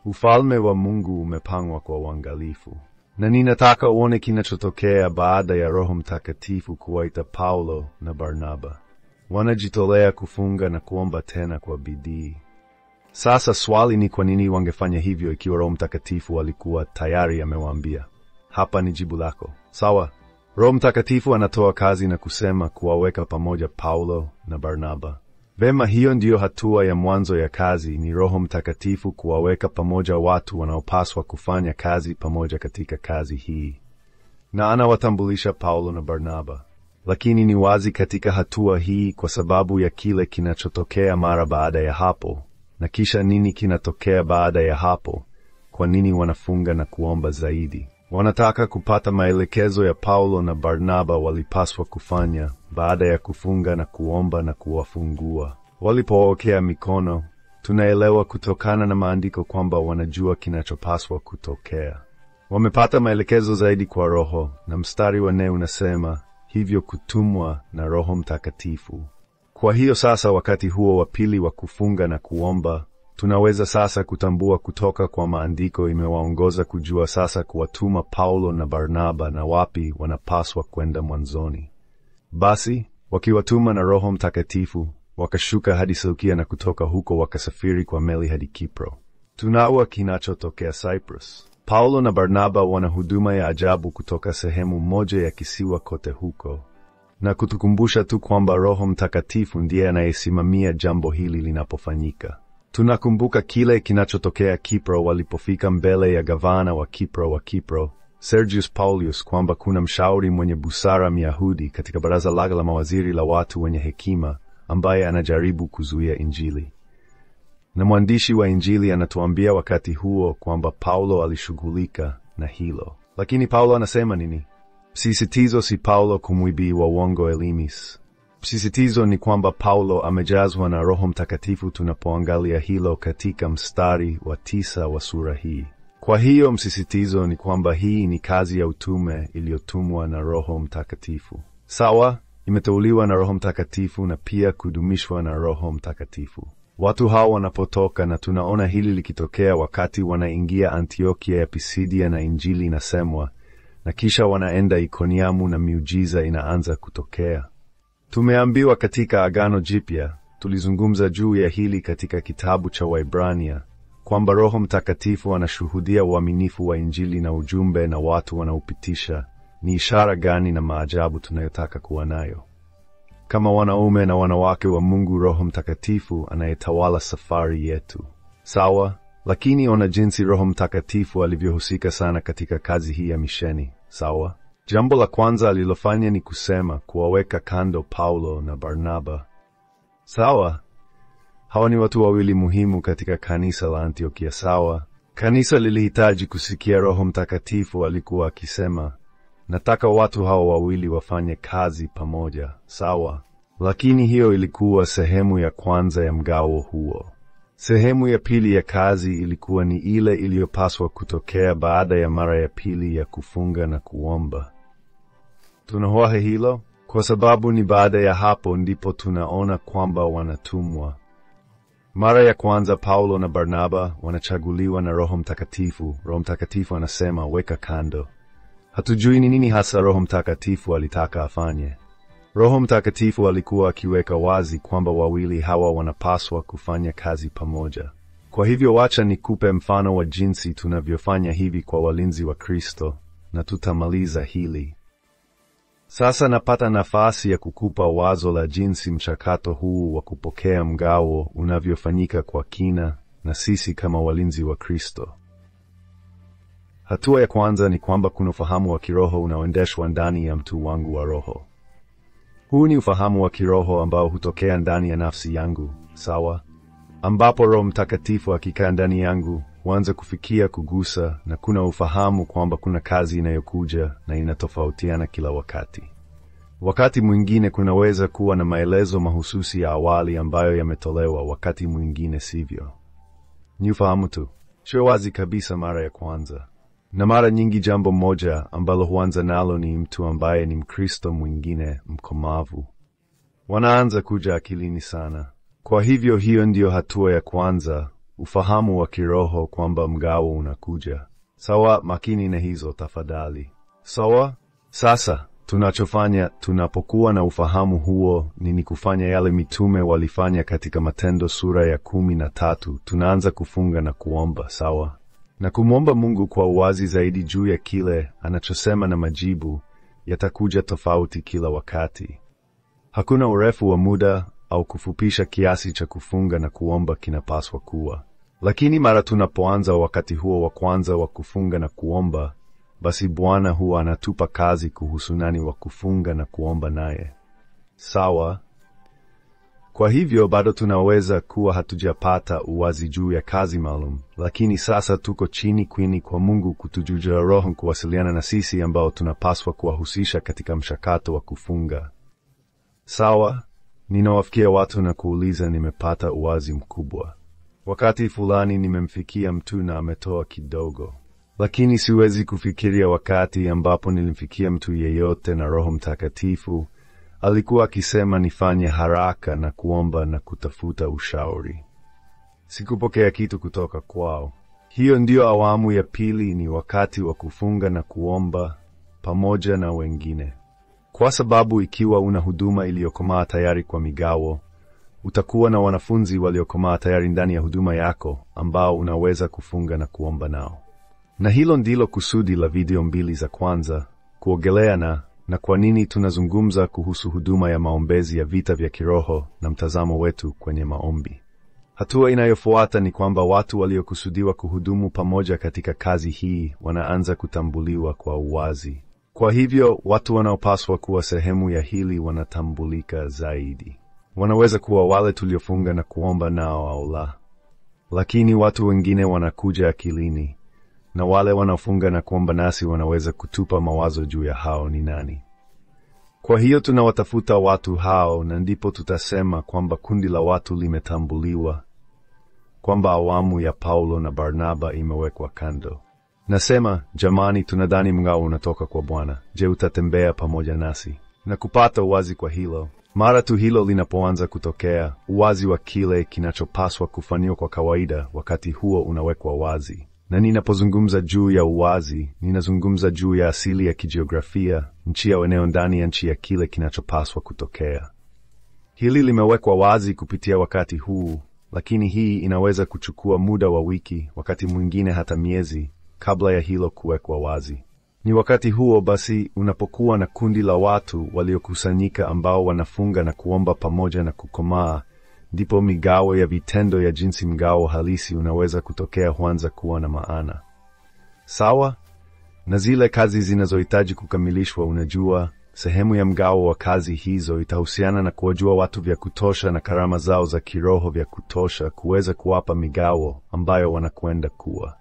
Ufalme wa Mungu umepangwa kwa uangalifu na ninataka uone kinachotokea baada ya Roho Mtakatifu kuwaita Paulo na Barnaba. Wanajitolea kufunga na kuomba tena kwa bidii. Sasa swali ni kwa nini wangefanya hivyo ikiwa Roho Mtakatifu alikuwa tayari amewaambia? Hapa ni jibu lako. Sawa, Roho Mtakatifu anatoa kazi na kusema kuwaweka pamoja Paulo na Barnaba. Vema, hiyo ndiyo hatua ya mwanzo ya kazi. Ni Roho Mtakatifu kuwaweka pamoja watu wanaopaswa kufanya kazi pamoja katika kazi hii, na anawatambulisha Paulo na Barnaba. Lakini ni wazi katika hatua hii, kwa sababu ya kile kinachotokea mara baada ya hapo, na kisha nini kinatokea baada ya hapo, kwa nini wanafunga na kuomba zaidi. Wanataka kupata maelekezo ya Paulo na Barnaba walipaswa kufanya baada ya kufunga na kuomba na kuwafungua. Walipookea mikono, tunaelewa kutokana na maandiko kwamba wanajua kinachopaswa kutokea. Wamepata maelekezo zaidi kwa Roho, na mstari wa nne unasema hivyo kutumwa na Roho Mtakatifu. Kwa hiyo sasa, wakati huo wa pili wa kufunga na kuomba Tunaweza sasa kutambua kutoka kwa maandiko imewaongoza kujua sasa kuwatuma Paulo na Barnaba na wapi wanapaswa kwenda mwanzoni. Basi wakiwatuma na Roho Mtakatifu wakashuka hadi Seleukia na kutoka huko wakasafiri kwa meli hadi Kipro. Tunaua kinachotokea Cyprus. Paulo na Barnaba wana huduma ya ajabu kutoka sehemu moja ya kisiwa kote huko, na kutukumbusha tu kwamba Roho Mtakatifu ndiye anayesimamia jambo hili linapofanyika. Tunakumbuka kile kinachotokea Kipro walipofika mbele ya gavana wa Kipro wa Kipro Sergius Paulius kwamba kuna mshauri mwenye busara Myahudi katika baraza lake la mawaziri la watu wenye hekima ambaye anajaribu kuzuia Injili. Na mwandishi wa Injili anatuambia wakati huo kwamba Paulo alishughulika na hilo. Lakini Paulo anasema nini? sisitizo si Paulo kumwibii wa uongo Elimis, Msisitizo ni kwamba Paulo amejazwa na Roho Mtakatifu tunapoangalia hilo katika mstari wa tisa wa sura hii. Kwa hiyo msisitizo ni kwamba hii ni kazi ya utume iliyotumwa na Roho Mtakatifu. Sawa, imeteuliwa na Roho Mtakatifu na pia kudumishwa na Roho Mtakatifu. Watu hao wanapotoka, na tunaona hili likitokea wakati wanaingia Antiokia ya Pisidia na injili inasemwa, na kisha wanaenda Ikoniamu na miujiza inaanza kutokea. Tumeambiwa katika Agano Jipya, tulizungumza juu ya hili katika kitabu cha Waibrania, kwamba Roho Mtakatifu anashuhudia uaminifu wa Injili na ujumbe na watu wanaupitisha. Ni ishara gani na maajabu tunayotaka kuwa nayo kama wanaume na wanawake wa Mungu, Roho Mtakatifu anayetawala safari yetu, sawa? Lakini ona jinsi Roho Mtakatifu alivyohusika sana katika kazi hii ya misheni, sawa? Jambo la kwanza alilofanya ni kusema kuwaweka kando Paulo na Barnaba. Sawa, hawa ni watu wawili muhimu katika kanisa la Antiokia. Sawa, kanisa lilihitaji kusikia Roho Mtakatifu alikuwa akisema, nataka watu hawa wawili wafanye kazi pamoja. Sawa, lakini hiyo ilikuwa sehemu ya kwanza ya mgao huo. Sehemu ya pili ya kazi ilikuwa ni ile iliyopaswa kutokea baada ya mara ya pili ya kufunga na kuomba. Tunahoa hilo kwa sababu ni baada ya hapo ndipo tunaona kwamba wanatumwa. Mara ya kwanza Paulo na Barnaba wanachaguliwa na Roho Mtakatifu. Roho Mtakatifu anasema weka kando. Hatujui ni nini hasa Roho Mtakatifu alitaka afanye. Roho Mtakatifu alikuwa akiweka wazi kwamba wawili hawa wanapaswa kufanya kazi pamoja. Kwa hivyo wacha nikupe mfano wa jinsi tunavyofanya hivi kwa walinzi wa Kristo, na tutamaliza hili. Sasa napata nafasi ya kukupa wazo la jinsi mchakato huu wa kupokea mgawo unavyofanyika kwa kina na sisi kama walinzi wa Kristo. Hatua ya kwanza ni kwamba kuna ufahamu wa kiroho unaoendeshwa ndani ya mtu wangu wa roho. Huu ni ufahamu wa kiroho ambao hutokea ndani ya nafsi yangu, sawa? Ambapo Roho Mtakatifu akikaa ndani yangu huanza kufikia, kugusa na kuna ufahamu kwamba kuna kazi inayokuja na inatofautiana kila wakati. Wakati mwingine kunaweza kuwa na maelezo mahususi ya awali ambayo yametolewa, wakati mwingine sivyo. Ni ufahamu tu, sio wazi kabisa mara ya kwanza. Na mara nyingi jambo moja ambalo huanza nalo ni mtu ambaye ni Mkristo mwingine mkomavu, wanaanza kuja akilini sana. Kwa hivyo hiyo ndiyo hatua ya kwanza ufahamu wa kiroho kwamba mgawo unakuja. Sawa, makini na hizo tafadhali. Sawa. Sasa tunachofanya tunapokuwa na ufahamu huo ni kufanya yale mitume walifanya katika Matendo sura ya kumi na tatu. Tunaanza kufunga na kuomba, sawa, na kumwomba Mungu kwa uwazi zaidi juu ya kile anachosema, na majibu yatakuja tofauti kila wakati. Hakuna urefu wa muda au kufupisha kiasi cha kufunga na kuomba kinapaswa kuwa lakini mara tunapoanza wakati huo wa kwanza wa kufunga na kuomba, basi Bwana huwa anatupa kazi kuhusu nani wa kufunga na kuomba naye. Sawa. Kwa hivyo bado tunaweza kuwa hatujapata uwazi juu ya kazi maalum, lakini sasa tuko chini kwini kwa Mungu kutujuja Roho kuwasiliana na sisi ambao tunapaswa kuwahusisha katika mchakato wa kufunga. Sawa. Ninawafikia watu na kuuliza nimepata uwazi mkubwa. Wakati fulani nimemfikia mtu na ametoa kidogo, lakini siwezi kufikiria wakati ambapo nilimfikia mtu yeyote na Roho Mtakatifu alikuwa akisema nifanye haraka na kuomba na kutafuta ushauri. Sikupokea kitu kutoka kwao. Hiyo ndiyo awamu ya pili, ni wakati wa kufunga na kuomba pamoja na wengine, kwa sababu ikiwa una huduma iliyokomaa tayari kwa migawo Utakuwa na wanafunzi waliokomaa tayari ndani ya huduma yako ambao unaweza kufunga na kuomba nao. Na hilo ndilo kusudi la video mbili za kwanza, kuogelea na na kwa nini tunazungumza kuhusu huduma ya maombezi ya vita vya kiroho na mtazamo wetu kwenye maombi. Hatua inayofuata ni kwamba watu waliokusudiwa kuhudumu pamoja katika kazi hii wanaanza kutambuliwa kwa uwazi. Kwa hivyo, watu wanaopaswa kuwa sehemu ya hili wanatambulika zaidi wanaweza kuwa wale tuliofunga na kuomba nao au la, lakini watu wengine wanakuja akilini, na wale wanaofunga na kuomba nasi wanaweza kutupa mawazo juu ya hao ni nani. Kwa hiyo tunawatafuta watu hao, na ndipo tutasema kwamba kundi la watu limetambuliwa, kwamba awamu ya Paulo na Barnaba imewekwa kando. Nasema jamani, tunadhani mng'ao unatoka kwa Bwana. Je, utatembea pamoja nasi? Na kupata uwazi kwa hilo, mara tu hilo linapoanza kutokea, uwazi wa kile kinachopaswa kufanyiwa kwa kawaida wakati huo unawekwa wazi. Na ninapozungumza juu ya uwazi, ninazungumza juu ya asili ya kijiografia, nchi ya eneo ndani ya nchi ya kile kinachopaswa kutokea. Hili limewekwa wazi kupitia wakati huu, lakini hii inaweza kuchukua muda wa wiki, wakati mwingine hata miezi, kabla ya hilo kuwekwa wazi. Ni wakati huo basi unapokuwa na kundi la watu waliokusanyika ambao wanafunga na kuomba pamoja na kukomaa, ndipo migao ya vitendo ya jinsi mgao halisi unaweza kutokea huanza kuwa na maana. Sawa na zile kazi zinazohitaji kukamilishwa. Unajua, sehemu ya mgao wa kazi hizo itahusiana na kuwajua watu vya kutosha na karama zao za kiroho vya kutosha kuweza kuwapa migao ambayo wanakwenda kuwa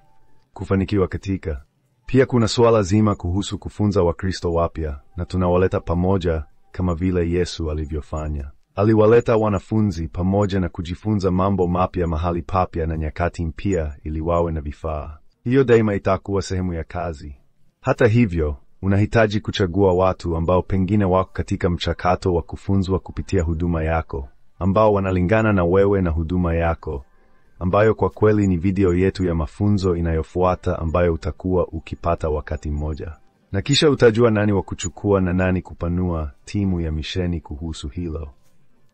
kufanikiwa katika pia kuna suala zima kuhusu kufunza Wakristo wapya na tunawaleta pamoja kama vile Yesu alivyofanya. Aliwaleta wanafunzi pamoja na kujifunza mambo mapya mahali papya na nyakati mpya ili wawe na vifaa. Hiyo daima itakuwa sehemu ya kazi. Hata hivyo, unahitaji kuchagua watu ambao pengine wako katika mchakato wa kufunzwa kupitia huduma yako, ambao wanalingana na wewe na huduma yako ambayo kwa kweli ni video yetu ya mafunzo inayofuata ambayo utakuwa ukipata wakati mmoja, na kisha utajua nani wa kuchukua na nani kupanua timu ya misheni kuhusu hilo.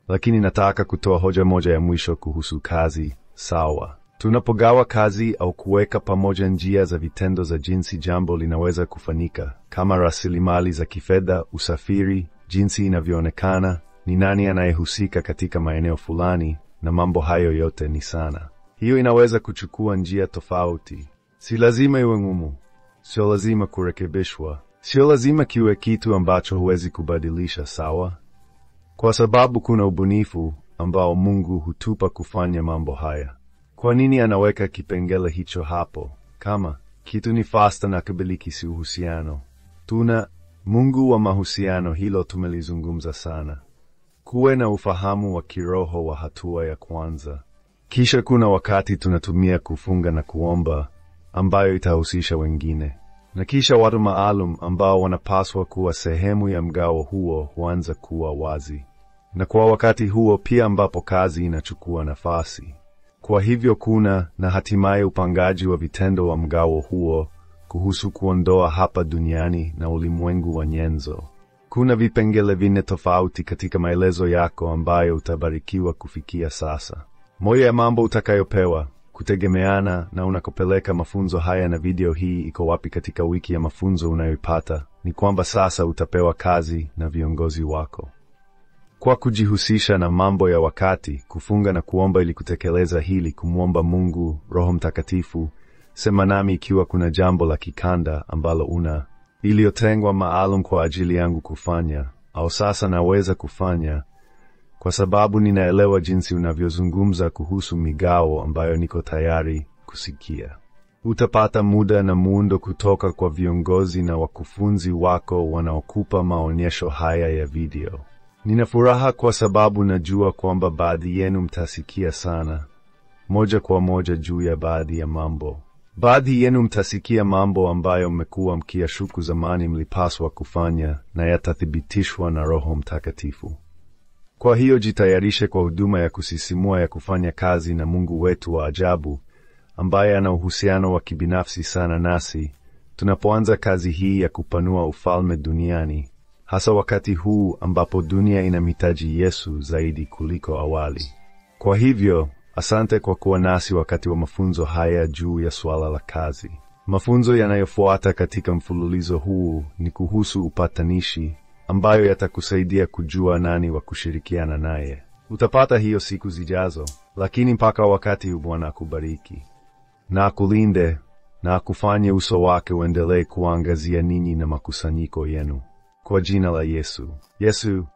Lakini nataka kutoa hoja moja ya mwisho kuhusu kazi sawa. Tunapogawa kazi au kuweka pamoja njia za vitendo za jinsi jambo linaweza kufanyika, kama rasilimali za kifedha, usafiri, jinsi inavyoonekana, ni nani anayehusika katika maeneo fulani, na mambo hayo yote ni sana hiyo inaweza kuchukua njia tofauti. Si lazima iwe ngumu, sio lazima kurekebishwa, sio lazima kiwe kitu ambacho huwezi kubadilisha, sawa? Kwa sababu kuna ubunifu ambao Mungu hutupa kufanya mambo haya. Kwa nini anaweka kipengele hicho hapo? Kama kitu ni fasta na kabiliki, si uhusiano. Tuna Mungu wa mahusiano, hilo tumelizungumza sana. Kuwe na ufahamu wa kiroho wa hatua ya kwanza. Kisha kuna wakati tunatumia kufunga na kuomba ambayo itahusisha wengine, na kisha watu maalum ambao wanapaswa kuwa sehemu ya mgao huo huanza kuwa wazi, na kwa wakati huo pia ambapo kazi inachukua nafasi. Kwa hivyo kuna na hatimaye upangaji wa vitendo wa mgao huo kuhusu kuondoa hapa duniani na ulimwengu wa nyenzo. Kuna vipengele vinne tofauti katika maelezo yako ambayo utabarikiwa kufikia sasa. Moja ya mambo utakayopewa kutegemeana na unakopeleka mafunzo haya na video hii iko wapi katika wiki ya mafunzo unayoipata ni kwamba sasa utapewa kazi na viongozi wako kwa kujihusisha na mambo ya wakati, kufunga na kuomba ili kutekeleza hili, kumwomba Mungu Roho Mtakatifu. Sema nami ikiwa kuna jambo la kikanda ambalo una iliyotengwa maalum kwa ajili yangu kufanya au sasa naweza kufanya kwa sababu ninaelewa jinsi unavyozungumza kuhusu migao ambayo niko tayari kusikia. Utapata muda na muundo kutoka kwa viongozi na wakufunzi wako wanaokupa maonyesho haya ya video. Nina furaha kwa sababu najua kwamba baadhi yenu mtasikia sana moja kwa moja juu ya baadhi ya mambo. Baadhi yenu mtasikia mambo ambayo mmekuwa mkiashuku zamani mlipaswa kufanya, na yatathibitishwa na Roho Mtakatifu. Kwa hiyo jitayarishe kwa huduma ya kusisimua ya kufanya kazi na Mungu wetu wa ajabu, ambaye ana uhusiano wa kibinafsi sana nasi tunapoanza kazi hii ya kupanua ufalme duniani, hasa wakati huu ambapo dunia inamhitaji Yesu zaidi kuliko awali. Kwa hivyo, asante kwa kuwa nasi wakati wa mafunzo haya juu ya suala la kazi. Mafunzo yanayofuata katika mfululizo huu ni kuhusu upatanishi ambayo yatakusaidia kujua nani wa kushirikiana naye. Utapata hiyo siku zijazo, lakini mpaka wakati Bwana akubariki na akulinde na akufanye uso wake uendelee kuangazia ninyi na makusanyiko yenu kwa jina la Yesu. Yesu